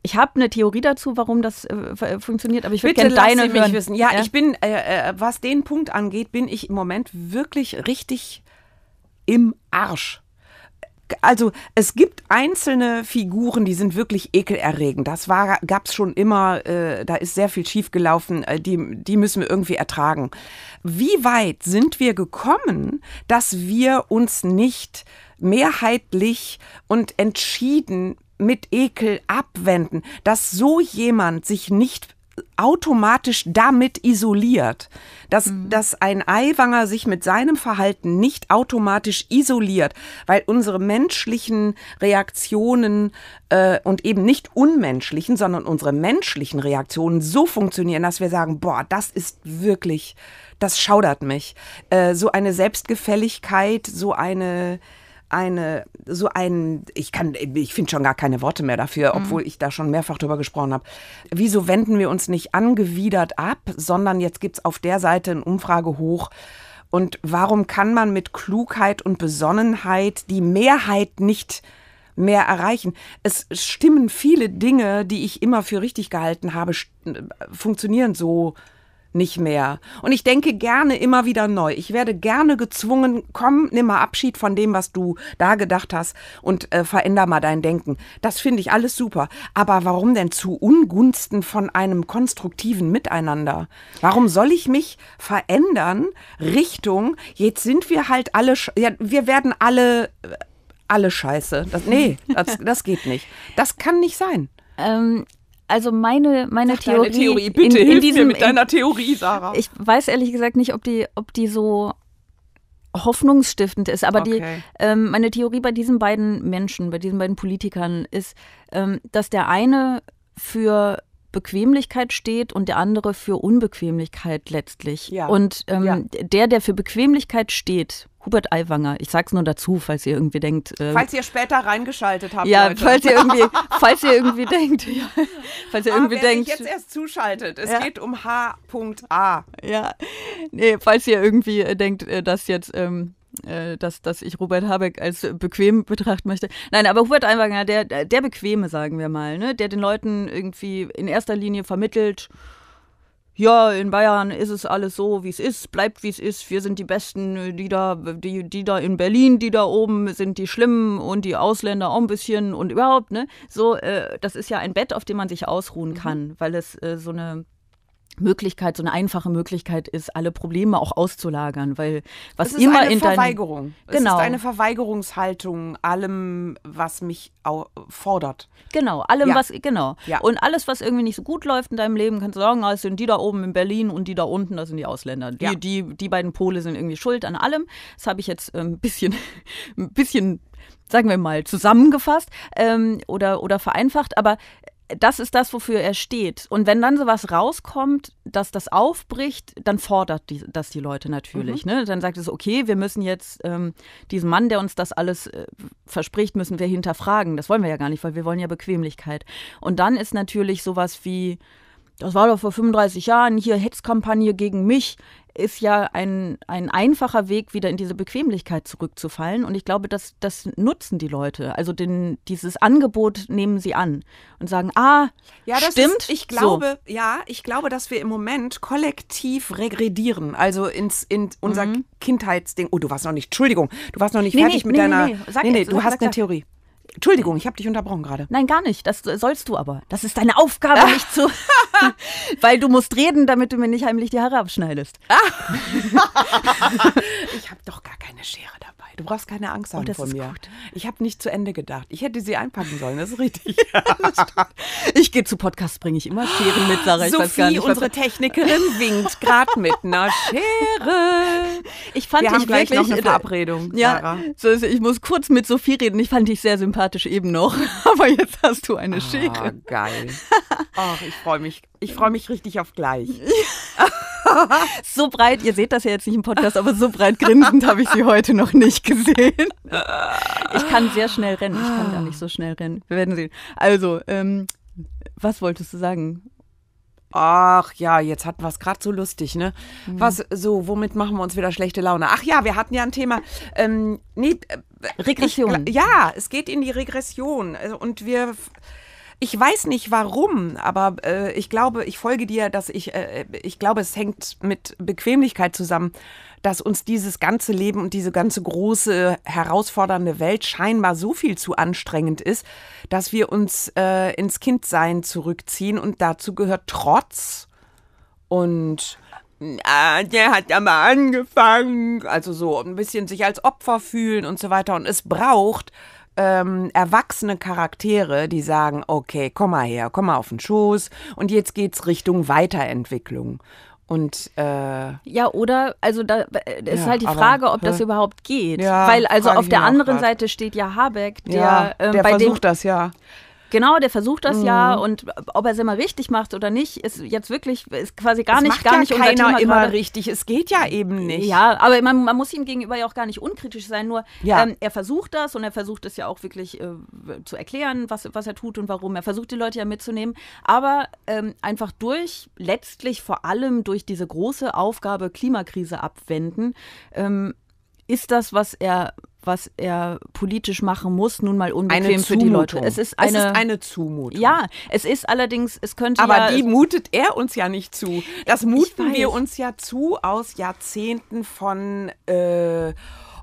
Ich habe eine Theorie dazu, warum das äh, äh funktioniert, aber ich würde gerne deine Sie mich hören. wissen. Ja, ja? ich bin, äh, äh, was den Punkt angeht, bin ich im Moment wirklich richtig im Arsch also es gibt einzelne Figuren, die sind wirklich ekelerregend. Das war, gab's schon immer, äh, da ist sehr viel schiefgelaufen, äh, die, die müssen wir irgendwie ertragen. Wie weit sind wir gekommen, dass wir uns nicht mehrheitlich und entschieden mit Ekel abwenden, dass so jemand sich nicht automatisch damit isoliert, dass, mhm. dass ein Eiwanger sich mit seinem Verhalten nicht automatisch isoliert, weil unsere menschlichen Reaktionen äh, und eben nicht unmenschlichen, sondern unsere menschlichen Reaktionen so funktionieren, dass wir sagen, boah, das ist wirklich, das schaudert mich. Äh, so eine Selbstgefälligkeit, so eine eine, so ein, ich kann, ich finde schon gar keine Worte mehr dafür, mhm. obwohl mhm. ich da schon mehrfach drüber gesprochen habe. Wieso wenden wir uns nicht angewidert ab, sondern jetzt gibt es auf der Seite eine Umfrage hoch, und warum kann man mit Klugheit und Besonnenheit die Mehrheit nicht mehr erreichen? Es stimmen viele Dinge, die ich immer für richtig gehalten habe, äh, funktionieren so nicht mehr. Und ich denke gerne immer wieder neu. Ich werde gerne gezwungen, komm, nimm mal Abschied von dem, was du da gedacht hast und äh, veränder mal dein Denken. Das finde ich alles super. Aber warum denn zu Ungunsten von einem konstruktiven Miteinander? Warum soll ich mich verändern Richtung, jetzt sind wir halt alle, ja, wir werden alle, äh, alle scheiße. Das, nee, das, das geht nicht. Das kann nicht sein. Ähm, also meine, meine Ach, Theorie. Theorie. Bitte in, in hilf diesem, mir mit deiner Theorie, Sarah. Ich weiß ehrlich gesagt nicht, ob die, ob die so hoffnungsstiftend ist. Aber okay. die, ähm, meine Theorie bei diesen beiden Menschen, bei diesen beiden Politikern ist, ähm, dass der eine für Bequemlichkeit steht und der andere für Unbequemlichkeit letztlich. Ja. Und ähm, ja. der, der für Bequemlichkeit steht, Hubert Aiwanger. Ich sag's nur dazu, falls ihr irgendwie denkt. Äh, falls ihr später reingeschaltet habt. Ja, Leute. falls ihr irgendwie, falls ihr irgendwie denkt. Ja, falls ihr ah, irgendwie wer denkt. Sich jetzt erst zuschaltet. Es ja. geht um H.A. Ja. Nee, falls ihr irgendwie äh, denkt, äh, dass jetzt. Ähm, äh, dass, dass ich Robert Habeck als bequem betrachten möchte. Nein, aber Hubert Aiwanger, der, der Bequeme, sagen wir mal, ne? der den Leuten irgendwie in erster Linie vermittelt, ja, in Bayern ist es alles so, wie es ist, bleibt wie es ist, wir sind die Besten, die da, die, die da in Berlin, die da oben sind die Schlimmen und die Ausländer auch ein bisschen und überhaupt, ne? So, äh, das ist ja ein Bett, auf dem man sich ausruhen mhm. kann, mhm. weil es äh, so eine Möglichkeit, so eine einfache Möglichkeit ist, alle Probleme auch auszulagern, weil was es ist immer eine in Verweigerung. Dein, genau. Es ist genau. eine Verweigerungshaltung allem, was mich fordert. Genau, allem ja. was genau. Ja. Und alles, was irgendwie nicht so gut läuft in deinem Leben, kannst du sagen, ah, es sind die da oben in Berlin und die da unten, das sind die Ausländer. Die, ja. die, die beiden Pole sind irgendwie schuld an allem. Das habe ich jetzt ähm, ein bisschen, ein bisschen, sagen wir mal, zusammengefasst ähm, oder, oder vereinfacht, aber das ist das, wofür er steht. Und wenn dann sowas rauskommt, dass das aufbricht, dann fordert die, das die Leute natürlich. Mhm. Ne? Dann sagt es, okay, wir müssen jetzt ähm, diesen Mann, der uns das alles äh, verspricht, müssen wir hinterfragen. Das wollen wir ja gar nicht, weil wir wollen ja Bequemlichkeit. Und dann ist natürlich sowas wie, das war doch vor 35 Jahren, hier Hetzkampagne gegen mich ist ja ein, ein einfacher Weg, wieder in diese Bequemlichkeit zurückzufallen. Und ich glaube, das, das nutzen die Leute. Also den, dieses Angebot nehmen sie an und sagen, ah, ja, stimmt. Ist, ich glaube, so. ja, ich glaube, dass wir im Moment kollektiv regredieren. Also ins, in unser mhm. Kindheitsding. Oh, du warst noch nicht, Entschuldigung, du warst noch nicht nee, fertig nee, mit nee, deiner. Nee, nee. Sag, nee, nee du hast eine Theorie. Entschuldigung, ich habe dich unterbrochen gerade. Nein, gar nicht. Das sollst du aber. Das ist deine Aufgabe, nicht zu. weil du musst reden, damit du mir nicht heimlich die Haare abschneidest. Ah. ich habe doch gar keine Schere dabei. Du brauchst keine Angst haben oh, von mir. Gut. Ich habe nicht zu Ende gedacht. Ich hätte sie einpacken sollen, das ist richtig. ja, das ich gehe zu Podcasts, bringe ich immer Scheren mit, Sarah. Ich Sophie, gar nicht, unsere Technikerin winkt gerade mit einer Schere. Ich fand Wir haben gleich noch eine Verabredung, ja, So ist, ich muss kurz mit Sophie reden. Ich fand dich sehr sympathisch eben noch. Aber jetzt hast du eine oh, Schere. Geil. Ach, ich freue mich. Ich freue mich richtig auf gleich. so breit, ihr seht das ja jetzt nicht im Podcast, aber so breit grinsend habe ich sie heute noch nicht gesehen. Ich kann sehr schnell rennen. Ich kann gar nicht so schnell rennen. Wir werden sehen. Also, ähm, was wolltest du sagen? Ach ja, jetzt hatten wir es gerade so lustig, ne? Mhm. Was, so, womit machen wir uns wieder schlechte Laune? Ach ja, wir hatten ja ein Thema. Ähm, nee, äh, äh Regression. Ich, ja, es geht in die Regression. Also, und wir ich weiß nicht warum, aber äh, ich glaube, ich folge dir, dass ich, äh, äh, ich glaube, es hängt mit Bequemlichkeit zusammen, dass uns dieses ganze Leben und diese ganze große, herausfordernde Welt scheinbar so viel zu anstrengend ist, dass wir uns äh, ins Kindsein zurückziehen und dazu gehört Trotz und äh, der hat ja mal angefangen. Also so ein bisschen sich als Opfer fühlen und so weiter. Und es braucht ähm, erwachsene Charaktere, die sagen, okay, komm mal her, komm mal auf den Schoß und jetzt geht's Richtung Weiterentwicklung. Und äh, ja, oder also da äh, ist ja, halt die Frage, aber, ob das überhaupt geht, ja, weil also auf der anderen grad. Seite steht ja Habeck, der, ja, der ähm, versucht dem, das ja. Genau, der versucht das mhm. ja und ob er es immer richtig macht oder nicht, ist jetzt wirklich ist quasi gar das nicht macht gar ja nicht keiner Thema immer gerade. richtig. Es geht ja eben nicht. Ja, aber man, man, muss ihm gegenüber ja auch gar nicht unkritisch sein. Nur ja. ähm, er versucht das und er versucht es ja auch wirklich äh, zu erklären, was, was er tut und warum. Er versucht die Leute ja mitzunehmen, aber ähm, einfach durch letztlich vor allem durch diese große Aufgabe Klimakrise abwenden. Ähm, ist das, was er was er politisch machen muss, nun mal unbequem für die Leute. Es ist eine, es ist eine Zumutung. Ja, es ist allerdings, es könnte Aber ja, die mutet er uns ja nicht zu. Das muten wir uns ja zu aus Jahrzehnten von, äh,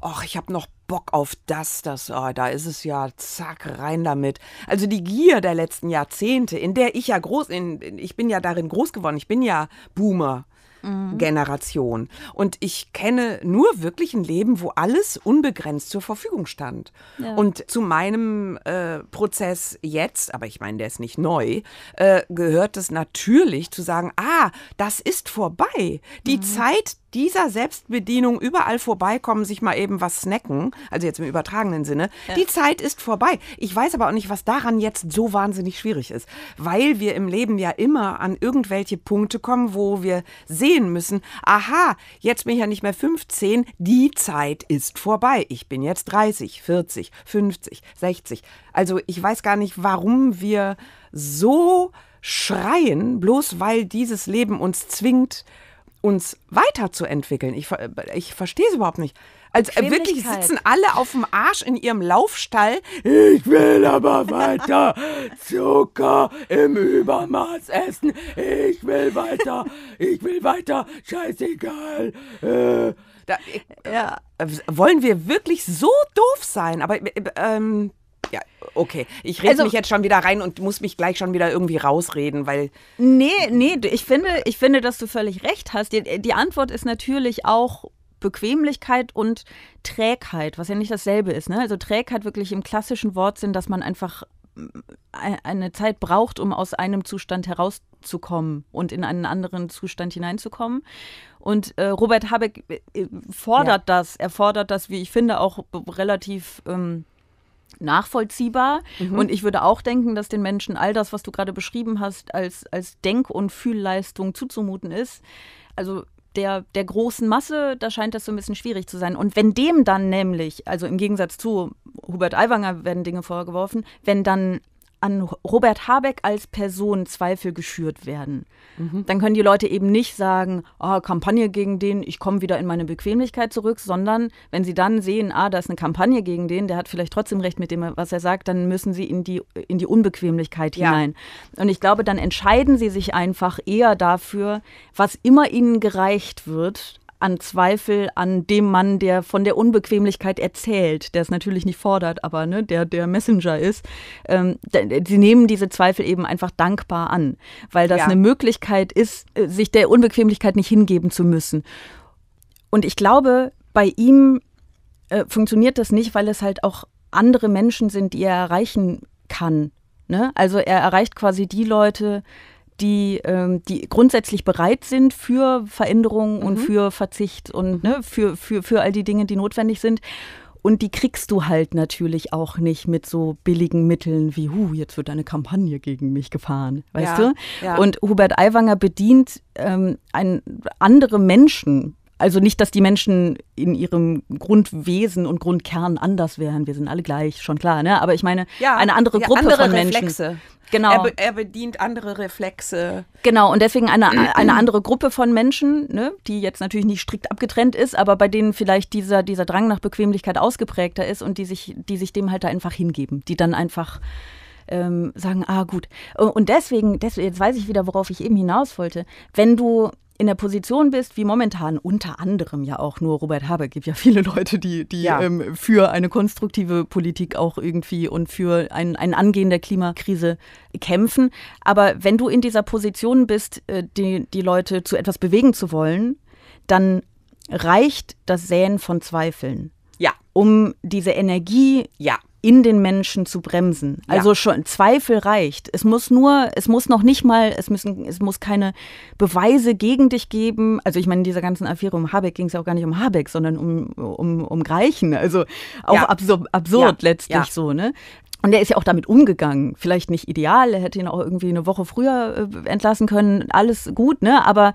ach, ich habe noch Bock auf das, das, oh, da ist es ja, zack, rein damit. Also die Gier der letzten Jahrzehnte, in der ich ja groß, in, ich bin ja darin groß geworden, ich bin ja Boomer. Mhm. Generation. Und ich kenne nur wirklich ein Leben, wo alles unbegrenzt zur Verfügung stand. Ja. Und zu meinem äh, Prozess jetzt, aber ich meine, der ist nicht neu, äh, gehört es natürlich zu sagen, ah, das ist vorbei. Die mhm. Zeit dieser Selbstbedienung überall vorbeikommen, sich mal eben was snacken, also jetzt im übertragenen Sinne, ja. die Zeit ist vorbei. Ich weiß aber auch nicht, was daran jetzt so wahnsinnig schwierig ist, weil wir im Leben ja immer an irgendwelche Punkte kommen, wo wir sehen müssen, aha, jetzt bin ich ja nicht mehr 15, die Zeit ist vorbei. Ich bin jetzt 30, 40, 50, 60. Also ich weiß gar nicht, warum wir so schreien, bloß weil dieses Leben uns zwingt, uns weiterzuentwickeln. Ich, ich verstehe es überhaupt nicht. Also wirklich sitzen alle auf dem Arsch in ihrem Laufstall. Ich will aber weiter Zucker im Übermaß essen. Ich will weiter. Ich will weiter. Scheißegal. Äh, da, ich, äh, ja. Äh, wollen wir wirklich so doof sein? Aber äh, ähm, ja, okay. Ich rede also, mich jetzt schon wieder rein und muss mich gleich schon wieder irgendwie rausreden, weil. Nee, nee, ich finde, ich finde, dass du völlig recht hast. Die, die Antwort ist natürlich auch Bequemlichkeit und Trägheit, was ja nicht dasselbe ist. Ne? Also Trägheit wirklich im klassischen Wortsinn, dass man einfach mm, eine Zeit braucht, um aus einem Zustand herauszukommen und in einen anderen Zustand hineinzukommen. Und äh, Robert Habeck äh, äh, fordert ja. das, er fordert das, wie ich finde, auch relativ ähm, nachvollziehbar. Mhm. Und ich würde auch denken, dass den Menschen all das, was du gerade beschrieben hast, als, als Denk- und Fühlleistung zuzumuten ist. Also der, der großen Masse, da scheint das so ein bisschen schwierig zu sein. Und wenn dem dann nämlich, also im Gegensatz zu Hubert Aiwanger werden Dinge vorgeworfen, wenn dann an Robert Habeck als Person Zweifel geschürt werden. Mhm. Dann können die Leute eben nicht sagen, oh, Kampagne gegen den, ich komme wieder in meine Bequemlichkeit zurück, sondern wenn sie dann sehen, ah, da ist eine Kampagne gegen den, der hat vielleicht trotzdem recht mit dem, was er sagt, dann müssen sie in die, in die Unbequemlichkeit ja. hinein. Und ich glaube, dann entscheiden sie sich einfach eher dafür, was immer ihnen gereicht wird, an Zweifel an dem Mann, der von der Unbequemlichkeit erzählt, der es natürlich nicht fordert, aber ne, der der Messenger ist. Ähm, sie nehmen diese Zweifel eben einfach dankbar an, weil das ja. eine Möglichkeit ist, äh, sich der Unbequemlichkeit nicht hingeben zu müssen. Und ich glaube, bei ihm äh, funktioniert das nicht, weil es halt auch andere Menschen sind, die er erreichen kann. Ne? Also er erreicht quasi die Leute, äh, die, ähm, die grundsätzlich bereit sind für Veränderungen mhm. und für Verzicht und mhm. ne, für, für, für all die Dinge, die notwendig sind. Und die kriegst du halt natürlich auch nicht mit so billigen Mitteln wie, huh, jetzt wird eine Kampagne gegen mich gefahren, weißt ja, du? Ja. Und Hubert Aiwanger bedient ähm, ein, andere Menschen also nicht, dass die Menschen in ihrem Grundwesen und Grundkern anders wären. Wir sind alle gleich, schon klar. Ne? Aber ich meine, ja, eine andere ja, Gruppe andere von Reflexe. Menschen. Genau. Er, be er, bedient andere Reflexe. Genau, und deswegen eine, eine andere Gruppe von Menschen, ne, die jetzt natürlich nicht strikt abgetrennt ist, aber bei denen vielleicht dieser, dieser Drang nach Bequemlichkeit ausgeprägter ist und die sich, die sich dem halt da einfach hingeben, die dann einfach ähm, sagen, ah gut. Und deswegen, deswegen, jetzt weiß ich wieder, worauf ich eben hinaus wollte. Wenn du in der Position bist, wie momentan unter anderem ja auch nur Robert Habeck, gibt ja viele Leute, die, die ja. ähm, für eine konstruktive Politik auch irgendwie und für ein, ein Angehen der Klimakrise kämpfen. Aber wenn du in dieser Position bist, äh, die, die Leute zu etwas bewegen zu wollen, dann reicht das Säen von Zweifeln. Ja. Um diese Energie ja in den Menschen zu bremsen. Also ja. schon Zweifel reicht. Es muss nur, es muss noch nicht mal, es müssen, es muss keine Beweise gegen dich geben. Also ich meine, in dieser ganzen Affäre um Habeck ging es ja auch gar nicht um Habeck, sondern um, um, um Greichen. Also auch ja. absur absurd ja. letztlich so, ne? Und er ist ja auch damit umgegangen. Vielleicht nicht ideal, er hätte ihn auch irgendwie eine Woche früher äh, entlassen können. Alles gut, ne? Aber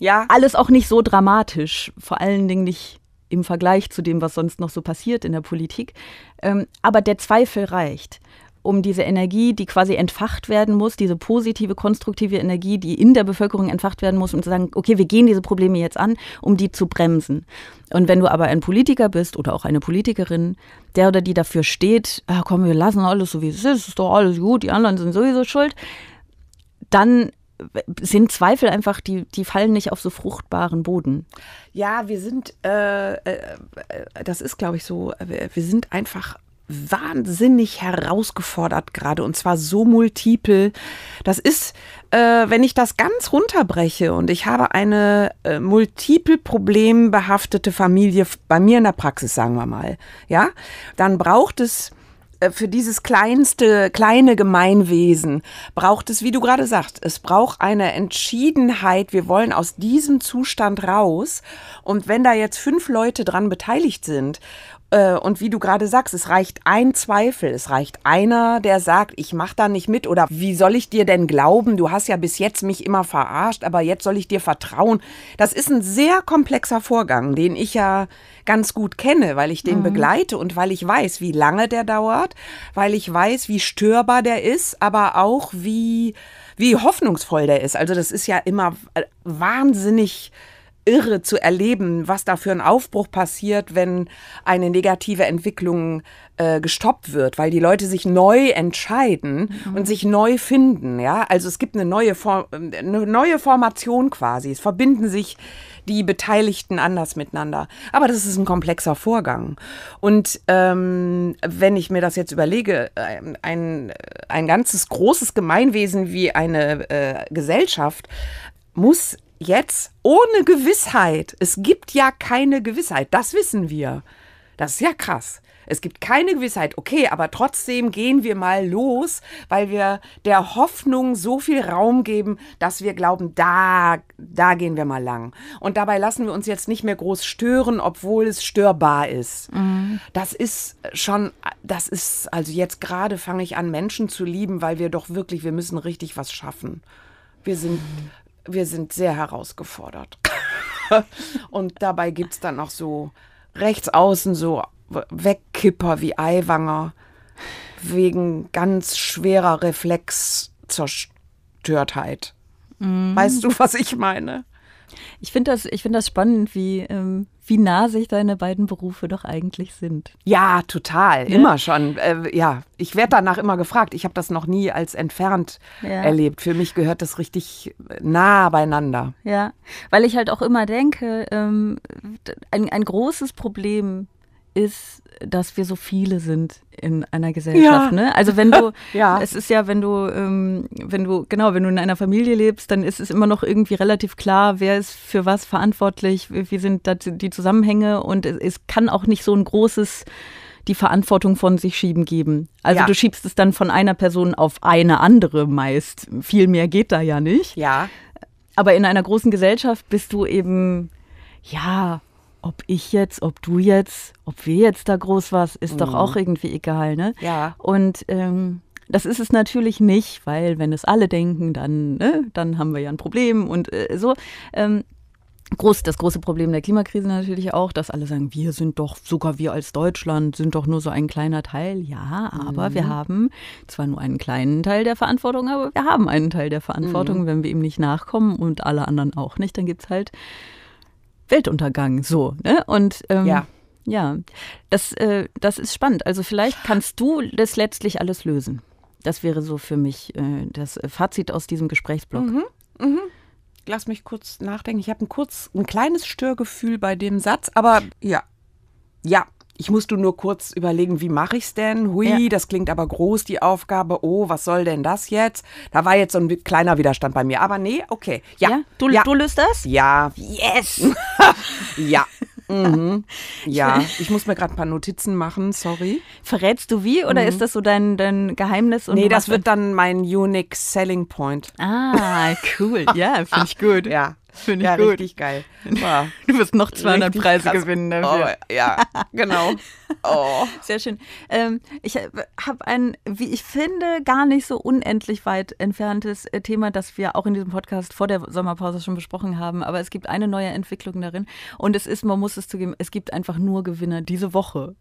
ja. alles auch nicht so dramatisch. Vor allen Dingen nicht im Vergleich zu dem, was sonst noch so passiert in der Politik. Ähm, aber der Zweifel reicht, um diese Energie, die quasi entfacht werden muss, diese positive, konstruktive Energie, die in der Bevölkerung entfacht werden muss, um zu sagen, okay, wir gehen diese Probleme jetzt an, um die zu bremsen. Und wenn du aber ein Politiker bist oder auch eine Politikerin, der oder die dafür steht, ah, komm, wir lassen alles so, wie es ist, ist doch alles gut, die anderen sind sowieso schuld, dann sind Zweifel einfach, die, die fallen nicht auf so fruchtbaren Boden. Ja, wir sind, äh, äh, das ist, glaube ich, so, wir sind einfach wahnsinnig herausgefordert gerade und zwar so multiple. Das ist, äh, wenn ich das ganz runterbreche und ich habe eine äh, multiple problembehaftete Familie bei mir in der Praxis, sagen wir mal, ja, dann braucht es äh, für dieses kleinste, kleine Gemeinwesen braucht es, wie du gerade sagst, es braucht eine Entschiedenheit. Wir wollen aus diesem Zustand raus. Und wenn da jetzt fünf Leute dran beteiligt sind äh, und wie du gerade sagst, es reicht ein Zweifel, es reicht einer, der sagt, ich mache da nicht mit oder wie soll ich dir denn glauben? Du hast ja bis jetzt mich immer verarscht, aber jetzt soll ich dir vertrauen. Das ist ein sehr komplexer Vorgang, den ich ja ganz gut kenne, weil ich den mhm. begleite und weil ich weiß, wie lange der dauert, weil ich weiß, wie störbar der ist, aber auch wie, wie hoffnungsvoll der ist. Also das ist ja immer äh, wahnsinnig irre zu erleben, was da für ein Aufbruch passiert, wenn eine negative Entwicklung äh, gestoppt wird, weil die Leute sich neu entscheiden mhm. und sich neu finden. Ja, also es gibt eine neue, Form, eine neue Formation quasi. Es verbinden sich die Beteiligten anders miteinander. Aber das ist ein komplexer Vorgang. Und ähm, wenn ich mir das jetzt überlege, ähm, ein, ein ganzes großes Gemeinwesen wie eine äh, Gesellschaft muss jetzt ohne Gewissheit. Es gibt ja keine Gewissheit, das wissen wir. Das ist ja krass. Es gibt keine Gewissheit, okay, aber trotzdem gehen wir mal los, weil wir der Hoffnung so viel Raum geben, dass wir glauben, da, da gehen wir mal lang. Und dabei lassen wir uns jetzt nicht mehr groß stören, obwohl es störbar ist. Mhm. Das ist schon, das ist, also jetzt gerade fange ich an, Menschen zu lieben, weil wir doch wirklich, wir müssen richtig was schaffen. Wir sind, wir sind sehr herausgefordert. und dabei gibt es dann noch so rechts außen so Wegkipper wie Eiwanger wegen ganz schwerer Reflexzerstörtheit. Mhm. Weißt du, was ich meine? Ich finde das, ich find das spannend, wie ähm, wie nah sich deine beiden Berufe doch eigentlich sind. Ja, total. Ja. Immer schon. Äh, ja, ich werde danach immer gefragt. Ich habe das noch nie als entfernt ja. erlebt. Für mich gehört das richtig nah beieinander. Ja, weil ich halt auch immer denke, ähm, ein, ein großes Problem ist, dass wir so viele sind in einer Gesellschaft. Ja. Ne? Also wenn du, ja. es ist ja, wenn du, ähm, wenn du, genau, wenn du in einer Familie lebst, dann ist es immer noch irgendwie relativ klar, wer ist für was verantwortlich, wie sind da die Zusammenhänge und es, es kann auch nicht so ein großes die Verantwortung von sich schieben geben. Also ja. du schiebst es dann von einer Person auf eine andere meist. Viel mehr geht da ja nicht. Ja. Aber in einer großen Gesellschaft bist du eben, ja, ob ich jetzt, ob du jetzt, ob wir jetzt da groß warst, ist mhm. doch auch irgendwie egal, ne? Ja. Und ähm, das ist es natürlich nicht, weil wenn es alle denken, dann, ne, dann haben wir ja ein Problem und äh, so. Ähm, groß, das große Problem der Klimakrise natürlich auch, dass alle sagen, wir sind doch, sogar wir als Deutschland sind doch nur so ein kleiner Teil. Ja, aber mhm. wir haben zwar nur einen kleinen Teil der Verantwortung, aber wir haben einen Teil der Verantwortung. Mhm. Wenn wir ihm nicht nachkommen und alle anderen auch nicht, dann gibt es halt Weltuntergang so. Ne? Und ähm, ja. ja, das, äh, das ist spannend. Also vielleicht kannst du das letztlich alles lösen. Das wäre so für mich äh, das äh, Fazit aus diesem Gesprächsblock. Mhm. Mhm. Lass mich kurz nachdenken. Ich habe ein kurz, ein kleines Störgefühl bei dem Satz, aber ja. Ja, ich musste nur kurz überlegen, wie mache ich es denn? Hui, ja. das klingt aber groß, die Aufgabe. Oh, was soll denn das jetzt? Da war jetzt so ein kleiner Widerstand bei mir. Aber nee, okay. Ja. ja? Du, ja. du löst das? Ja. Yes! ja. Mhm. Ja, ich muss mir gerade ein paar Notizen machen, sorry. Verrätst du wie oder mhm. ist das so dein, dein Geheimnis? Und nee, das wird dann mein Unique Selling Point. Ah, cool. Ja, finde ich gut. Ja. Finde ich ja, gut. richtig geil. Wow. Du wirst noch 200 richtig Preise krass. gewinnen dafür. Oh, ja, genau. Oh. Sehr schön. Ähm, ich habe ein, wie ich finde, gar nicht so unendlich weit entferntes äh, Thema, das wir auch in diesem Podcast vor der Sommerpause schon besprochen haben. Aber es gibt eine neue Entwicklung darin. Und es ist, man muss es zugeben, es gibt einfach nur Gewinner diese Woche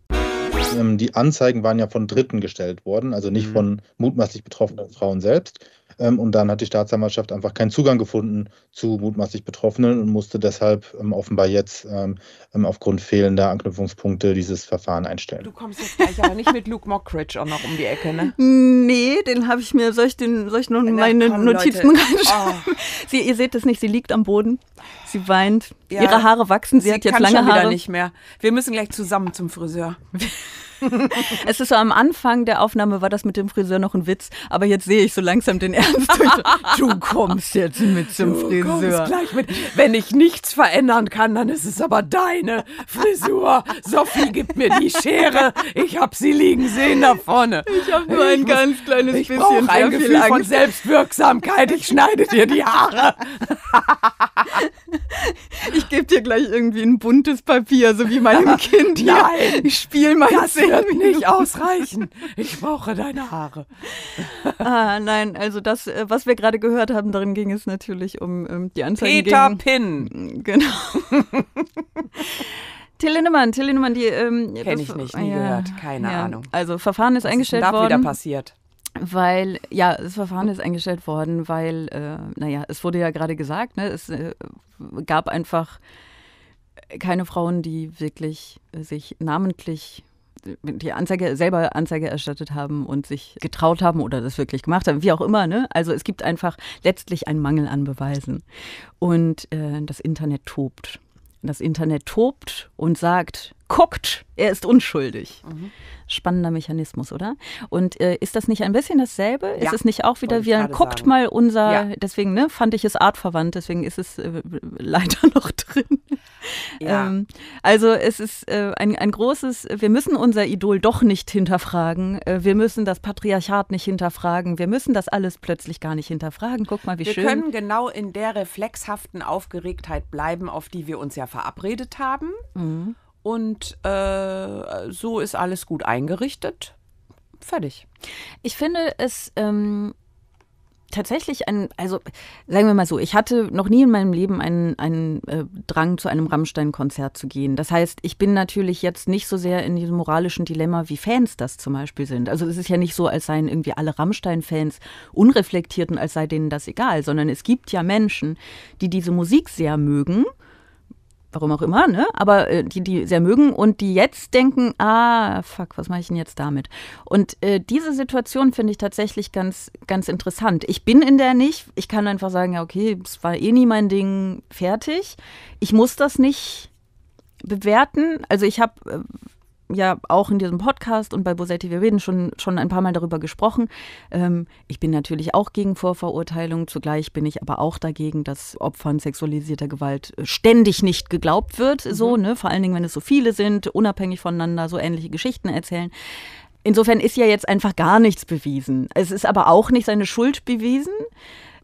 ähm, die Anzeigen waren ja von Dritten gestellt worden, also nicht mhm. von mutmaßlich betroffenen Frauen selbst, ähm, und dann hat die Staatsanwaltschaft einfach keinen Zugang gefunden zu mutmaßlich Betroffenen und musste deshalb ähm, offenbar jetzt ähm, aufgrund fehlender Anknüpfungspunkte dieses Verfahren einstellen. Du kommst jetzt gleich aber nicht mit Luke Mockridge auch noch um die Ecke, ne? Nee, den habe ich mir, soll ich, den, soll ich noch Dann meine komm, Notizen oh. reinschreiben? Oh. ihr seht das nicht, sie liegt am Boden, sie weint, ja, ihre Haare wachsen, sie, sie hat jetzt lange Haare. nicht mehr. Wir müssen gleich zusammen zum Friseur. es ist so am Anfang der Aufnahme war das mit dem Friseur noch ein Witz, aber jetzt sehe ich so langsam den Ernst. du kommst jetzt mit zum du Friseur. Gleich mit. Wenn ich nichts verändern kann, dann ist es aber deine Frisur. Sophie gibt mir die Schere. Ich habe sie liegen sehen da vorne. Ich habe nur ein ich ganz muss, kleines ich bisschen ein Gefühl Angst. von Selbstwirksamkeit. Ich schneide dir die Haare. ich gebe dir gleich irgendwie ein buntes Papier, so wie meinem Kind hier. ich spiele mein das Zähne wird mir nicht ausreichen. Ich brauche deine Haare. Ah, nein, also das, äh, was wir gerade gehört haben, darin ging es natürlich um, um ähm, die Anzeige. Peter gegen, Pin. Mm, genau. Till Lindemann, Till Lindemann, die. Ähm, Kenne ich nicht, nie ah, ja, gehört, keine ja. Ahnung. Also, Verfahren ist Was eingestellt ist denn da worden. wieder passiert. Weil, ja, das Verfahren ist eingestellt worden, weil, äh, naja, es wurde ja gerade gesagt, ne, es äh, gab einfach keine Frauen, die wirklich äh, sich namentlich die Anzeige selber Anzeige erstattet haben und sich getraut haben oder das wirklich gemacht haben, wie auch immer. Ne? Also es gibt einfach letztlich einen Mangel an Beweisen und äh, das Internet tobt. Das Internet tobt und sagt, guckt, er ist unschuldig. Mhm. Spannender Mechanismus, oder? Und äh, ist das nicht ein bisschen dasselbe? Ja. Ist es nicht auch wieder, wie wir guckt sagen. mal unser, ja. deswegen ne, fand ich es artverwandt, deswegen ist es äh, leider noch drin. Ja. Ähm, also es ist äh, ein, ein großes, wir müssen unser Idol doch nicht hinterfragen, äh, wir müssen das Patriarchat nicht hinterfragen, wir müssen das alles plötzlich gar nicht hinterfragen. Guck mal, wie wir schön. Wir können genau in der reflexhaften Aufgeregtheit bleiben, auf die wir uns ja verabredet haben. Mhm. Und äh, so ist alles gut eingerichtet. Fertig. Ich finde es ähm, tatsächlich ein, also sagen wir mal so, ich hatte noch nie in meinem Leben einen, einen äh, Drang, zu einem Rammstein-Konzert zu gehen. Das heißt, ich bin natürlich jetzt nicht so sehr in diesem moralischen Dilemma, wie Fans das zum Beispiel sind. Also es ist ja nicht so, als seien irgendwie alle Rammstein-Fans unreflektiert und als sei denen das egal, sondern es gibt ja Menschen, die diese Musik sehr mögen warum auch immer, ne? aber äh, die, die sehr mögen und die jetzt denken, ah, fuck, was mache ich denn jetzt damit? Und äh, diese Situation finde ich tatsächlich ganz, ganz interessant. Ich bin in der nicht, ich kann einfach sagen, ja, okay, es war eh nie mein Ding, fertig. Ich muss das nicht bewerten. Also ich habe äh, ja auch in diesem Podcast und bei Bosetti, wir reden schon, schon ein paar Mal darüber gesprochen. Ähm, ich bin natürlich auch gegen Vorverurteilung, zugleich bin ich aber auch dagegen, dass Opfern sexualisierter Gewalt äh, ständig nicht geglaubt wird, mhm. so, ne? Vor allen Dingen, wenn es so viele sind, unabhängig voneinander so ähnliche Geschichten erzählen. Insofern ist ja jetzt einfach gar nichts bewiesen. Es ist aber auch nicht seine Schuld bewiesen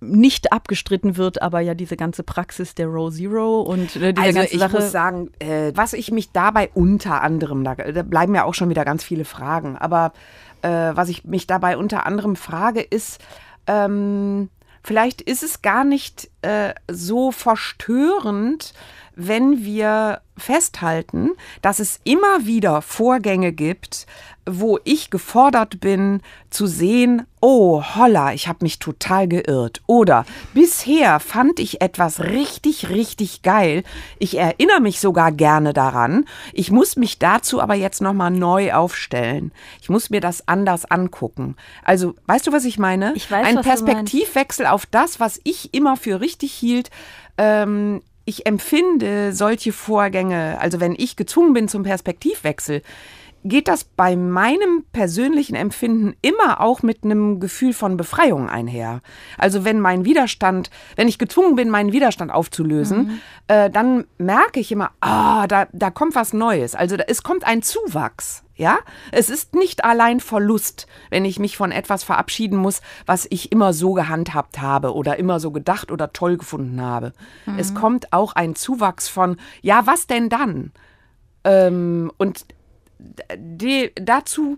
nicht abgestritten wird, aber ja diese ganze Praxis der Row Zero und äh, diese also ganze ich Sache. Ich muss sagen, äh, was ich mich dabei unter anderem, da, da, bleiben ja auch schon wieder ganz viele Fragen, aber äh, was ich mich dabei unter anderem frage, ist, ähm, vielleicht ist es gar nicht äh, so verstörend, wenn wir festhalten, dass es immer wieder Vorgänge gibt, wo ich gefordert bin zu sehen, oh holla, ich habe mich total geirrt. Oder bisher fand ich etwas richtig, richtig geil. Ich erinnere mich sogar gerne daran. Ich muss mich dazu aber jetzt nochmal neu aufstellen. Ich muss mir das anders angucken. Also, weißt du, was ich meine? Ich weiß, Ein Perspektivwechsel auf das, was ich immer für richtig hielt, ähm, ich empfinde solche Vorgänge, also wenn ich gezwungen bin zum Perspektivwechsel, geht das bei meinem persönlichen Empfinden immer auch mit einem Gefühl von Befreiung einher. Also wenn mein Widerstand, wenn ich gezwungen bin, meinen Widerstand aufzulösen, mhm. äh, dann merke ich immer, ah, oh, da, da kommt was Neues. Also da, es kommt ein Zuwachs. Ja, es ist nicht allein Verlust, wenn ich mich von etwas verabschieden muss, was ich immer so gehandhabt habe oder immer so gedacht oder toll gefunden habe. Mhm. Es kommt auch ein Zuwachs von, ja, was denn dann? Ähm, und die, dazu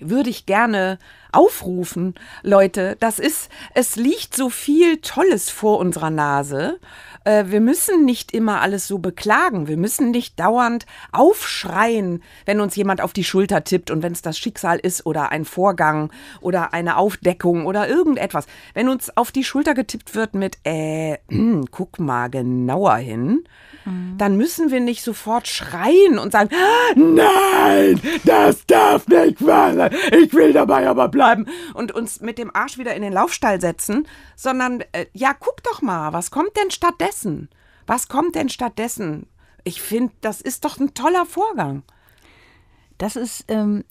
würde ich gerne aufrufen, Leute, das ist, es liegt so viel Tolles vor unserer Nase. Äh, wir müssen nicht immer alles so beklagen. Wir müssen nicht dauernd aufschreien, wenn uns jemand auf die Schulter tippt und wenn es das Schicksal ist oder ein Vorgang oder eine Aufdeckung oder irgendetwas. Wenn uns auf die Schulter getippt wird mit, äh, hm, guck mal genauer hin, mhm. dann müssen wir nicht sofort schreien und sagen, nein, das darf nicht wahr sein. Ich will dabei aber bleiben und uns mit dem Arsch wieder in den Laufstall setzen, sondern äh, ja, guck doch mal, was kommt denn stattdessen? stattdessen? Was kommt denn stattdessen? Ich finde, das ist doch ein toller Vorgang. Das ist, ähm,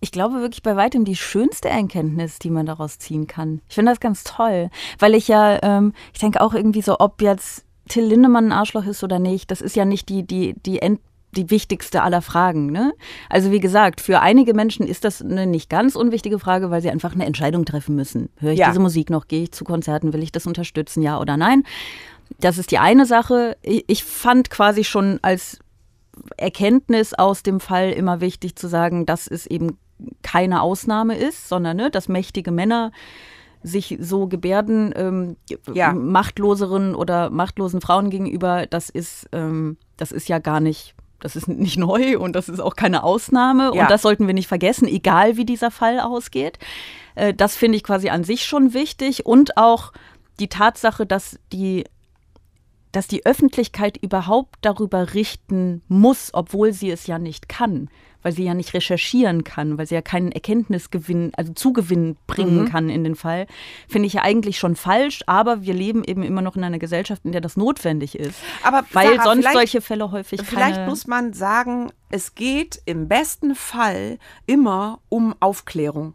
ich glaube, wirklich bei weitem die schönste Erkenntnis, die man daraus ziehen kann. Ich finde das ganz toll, weil ich ja, ähm, ich denke auch irgendwie so, ob jetzt Till Lindemann ein Arschloch ist oder nicht, das ist ja nicht die, die, die End die wichtigste aller Fragen. Ne? Also wie gesagt, für einige Menschen ist das eine nicht ganz unwichtige Frage, weil sie einfach eine Entscheidung treffen müssen. Höre ich ja. diese Musik noch? Gehe ich zu Konzerten? Will ich das unterstützen? Ja oder nein? Das ist die eine Sache. Ich fand quasi schon als Erkenntnis aus dem Fall immer wichtig zu sagen, dass es eben keine Ausnahme ist, sondern ne, dass mächtige Männer sich so gebärden, ähm, ja. machtloseren oder machtlosen Frauen gegenüber, das ist, ähm, das ist ja gar nicht das ist nicht neu und das ist auch keine Ausnahme. Ja. Und das sollten wir nicht vergessen, egal wie dieser Fall ausgeht. Äh, das finde ich quasi an sich schon wichtig und auch die Tatsache, dass die dass die Öffentlichkeit überhaupt darüber richten muss, obwohl sie es ja nicht kann weil sie ja nicht recherchieren kann, weil sie ja keinen Erkenntnisgewinn, also Zugewinn bringen mhm. kann in den Fall, finde ich ja eigentlich schon falsch, aber wir leben eben immer noch in einer Gesellschaft, in der das notwendig ist. Aber weil Sarah, sonst solche Fälle häufig Vielleicht muss man sagen, es geht im besten Fall immer um Aufklärung.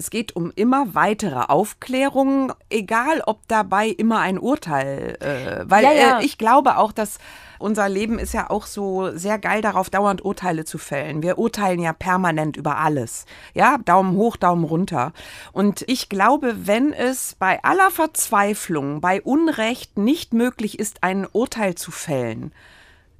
Es geht um immer weitere Aufklärung, egal ob dabei immer ein Urteil. Äh, weil ja, ja. Äh, ich glaube auch, dass unser Leben ist ja auch so sehr geil darauf, dauernd Urteile zu fällen. Wir urteilen ja permanent über alles. Ja, Daumen hoch, Daumen runter. Und ich glaube, wenn es bei aller Verzweiflung, bei Unrecht nicht möglich ist, ein Urteil zu fällen,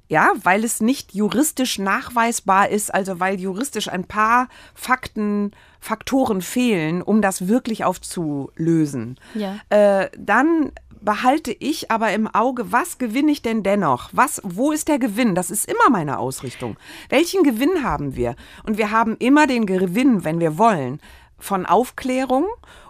ja, weil es nicht juristisch nachweisbar ist, also weil juristisch ein paar Fakten, Faktoren fehlen, um das wirklich aufzulösen, ja. äh, dann behalte ich aber im Auge, was gewinne ich denn dennoch? Was, wo ist der Gewinn? Das ist immer meine Ausrichtung. Welchen Gewinn haben wir? Und wir haben immer den Gewinn, wenn wir wollen, von Aufklärung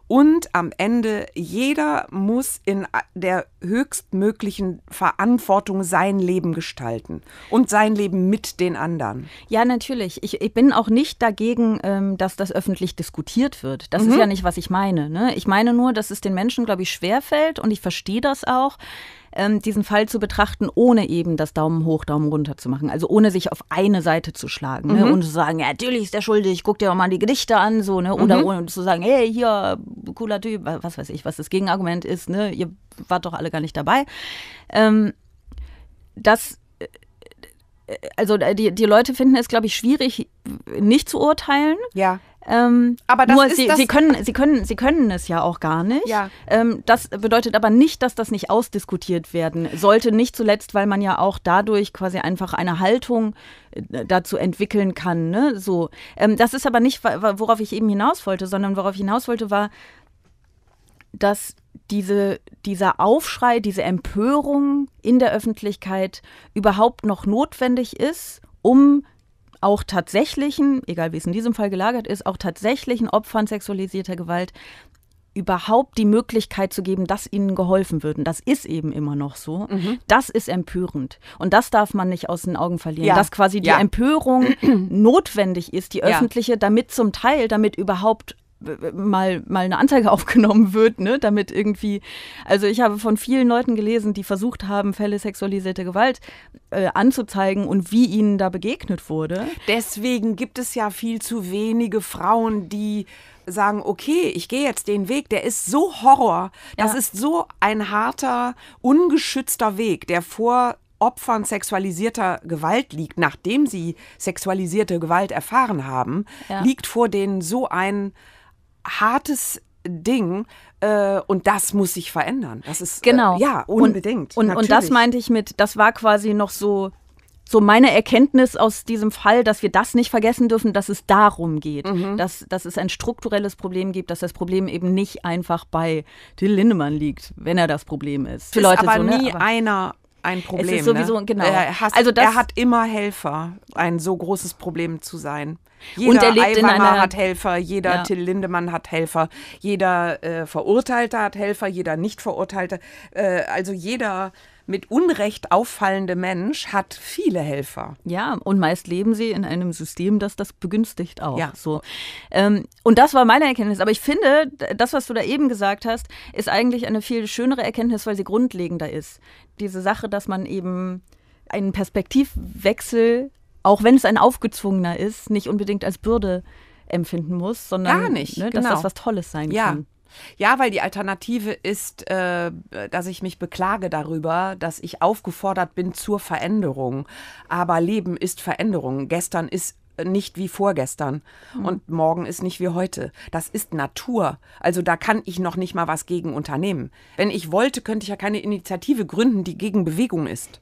und am Ende, jeder muss in der höchstmöglichen Verantwortung sein Leben gestalten und sein Leben mit den anderen. Ja, natürlich. Ich, ich bin auch nicht dagegen, ähm, dass das öffentlich diskutiert wird. Das mhm. ist ja nicht, was ich meine. Ne? Ich meine nur, dass es den Menschen, glaube ich, schwerfällt und ich verstehe das auch ähm, diesen Fall zu betrachten, ohne eben das Daumen hoch, Daumen runter zu machen. Also ohne sich auf eine Seite zu schlagen ne? Mhm. und zu sagen, ja, natürlich ist der schuldig, guck dir doch mal die Gedichte an, so, ne? Oder mhm. ohne zu sagen, hey, hier, cooler Typ, was weiß ich, was das Gegenargument ist, ne? Ihr wart doch alle gar nicht dabei. Ähm, das äh, äh, also äh, die, die Leute finden es, glaube ich, schwierig, nicht zu urteilen. Ja. Ähm, aber das nur, ist sie, das sie, können, sie, können, sie können es ja auch gar nicht. Ja. Ähm, das bedeutet aber nicht, dass das nicht ausdiskutiert werden sollte. Nicht zuletzt, weil man ja auch dadurch quasi einfach eine Haltung äh, dazu entwickeln kann. Ne? So. Ähm, das ist aber nicht, worauf ich eben hinaus wollte, sondern worauf ich hinaus wollte, war, dass diese, dieser Aufschrei, diese Empörung in der Öffentlichkeit überhaupt noch notwendig ist, um auch tatsächlichen, egal wie es in diesem Fall gelagert ist, auch tatsächlichen Opfern sexualisierter Gewalt überhaupt die Möglichkeit zu geben, dass ihnen geholfen würden. das ist eben immer noch so. Mhm. Das ist empörend. Und das darf man nicht aus den Augen verlieren, ja. dass quasi die ja. Empörung notwendig ist, die öffentliche, ja. damit zum Teil, damit überhaupt mal, mal eine Anzeige aufgenommen wird, ne? damit irgendwie, also ich habe von vielen Leuten gelesen, die versucht haben, Fälle sexualisierter Gewalt äh, anzuzeigen und wie ihnen da begegnet wurde. Deswegen gibt es ja viel zu wenige Frauen, die sagen, okay, ich gehe jetzt den Weg, der ist so Horror, das ja. ist so ein harter, ungeschützter Weg, der vor Opfern sexualisierter Gewalt liegt, nachdem sie sexualisierte Gewalt erfahren haben, ja. liegt vor denen so ein hartes Ding äh, und das muss sich verändern. Das ist äh, genau äh, ja unbedingt. Und, und, und das meinte ich mit, das war quasi noch so so meine Erkenntnis aus diesem Fall, dass wir das nicht vergessen dürfen, dass es darum geht, mhm. dass, dass es ein strukturelles Problem gibt, dass das Problem eben nicht einfach bei Till Lindemann liegt, wenn er das Problem ist. Für ist Leute aber so, ne? nie aber einer ein Problem. Es ist sowieso, ne? genau. Er, hasst, also das, er hat immer Helfer, ein so großes Problem zu sein. Jeder und er lebt in einer, hat Helfer, jeder ja. Till Lindemann hat Helfer, jeder äh, Verurteilte hat Helfer, jeder Nicht-Verurteilte. Äh, also jeder mit Unrecht auffallende Mensch hat viele Helfer. Ja, und meist leben sie in einem System, das das begünstigt auch. Ja. So. Ähm, und das war meine Erkenntnis. Aber ich finde, das, was du da eben gesagt hast, ist eigentlich eine viel schönere Erkenntnis, weil sie grundlegender ist. Diese Sache, dass man eben einen Perspektivwechsel, auch wenn es ein aufgezwungener ist, nicht unbedingt als Bürde empfinden muss, sondern Gar nicht, ne, dass genau. das was Tolles sein ja. kann. Ja, weil die Alternative ist, äh, dass ich mich beklage darüber, dass ich aufgefordert bin zur Veränderung. Aber Leben ist Veränderung. Gestern ist nicht wie vorgestern mhm. und morgen ist nicht wie heute. Das ist Natur. Also da kann ich noch nicht mal was gegen unternehmen. Wenn ich wollte, könnte ich ja keine Initiative gründen, die gegen Bewegung ist.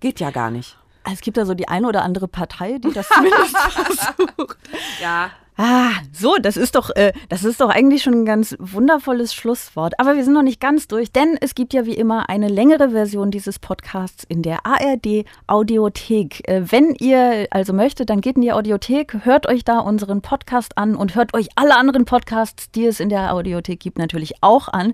Geht ja gar nicht. Es gibt so die eine oder andere Partei, die das zumindest versucht. Ja, Ah, so, das ist doch, äh, das ist doch eigentlich schon ein ganz wundervolles Schlusswort. Aber wir sind noch nicht ganz durch, denn es gibt ja wie immer eine längere Version dieses Podcasts in der ARD Audiothek. Äh, wenn ihr also möchtet, dann geht in die Audiothek, hört euch da unseren Podcast an und hört euch alle anderen Podcasts, die es in der Audiothek gibt, natürlich auch an.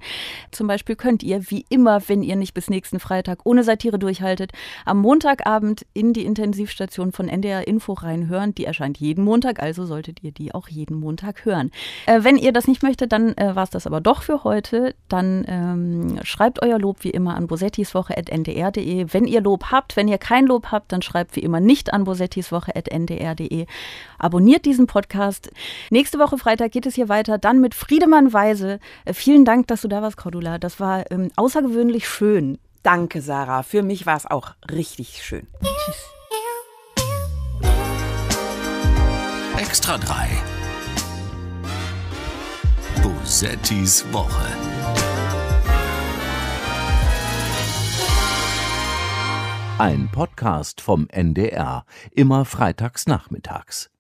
Zum Beispiel könnt ihr wie immer, wenn ihr nicht bis nächsten Freitag ohne Satire durchhaltet, am Montagabend in die Intensivstation von NDR Info reinhören. Die erscheint jeden Montag, also solltet ihr die auch jeden Montag hören. Äh, wenn ihr das nicht möchtet, dann äh, war es das aber doch für heute. Dann ähm, schreibt euer Lob wie immer an bosettiswoche.ndr.de. Wenn ihr Lob habt, wenn ihr kein Lob habt, dann schreibt wie immer nicht an bosettiswoche.ndr.de. Abonniert diesen Podcast. Nächste Woche Freitag geht es hier weiter, dann mit Friedemann Weise. Äh, vielen Dank, dass du da warst, Cordula. Das war ähm, außergewöhnlich schön. Danke, Sarah. Für mich war es auch richtig schön. Tschüss. Extra 3. Bosettis Woche. Ein Podcast vom NDR, immer freitags nachmittags.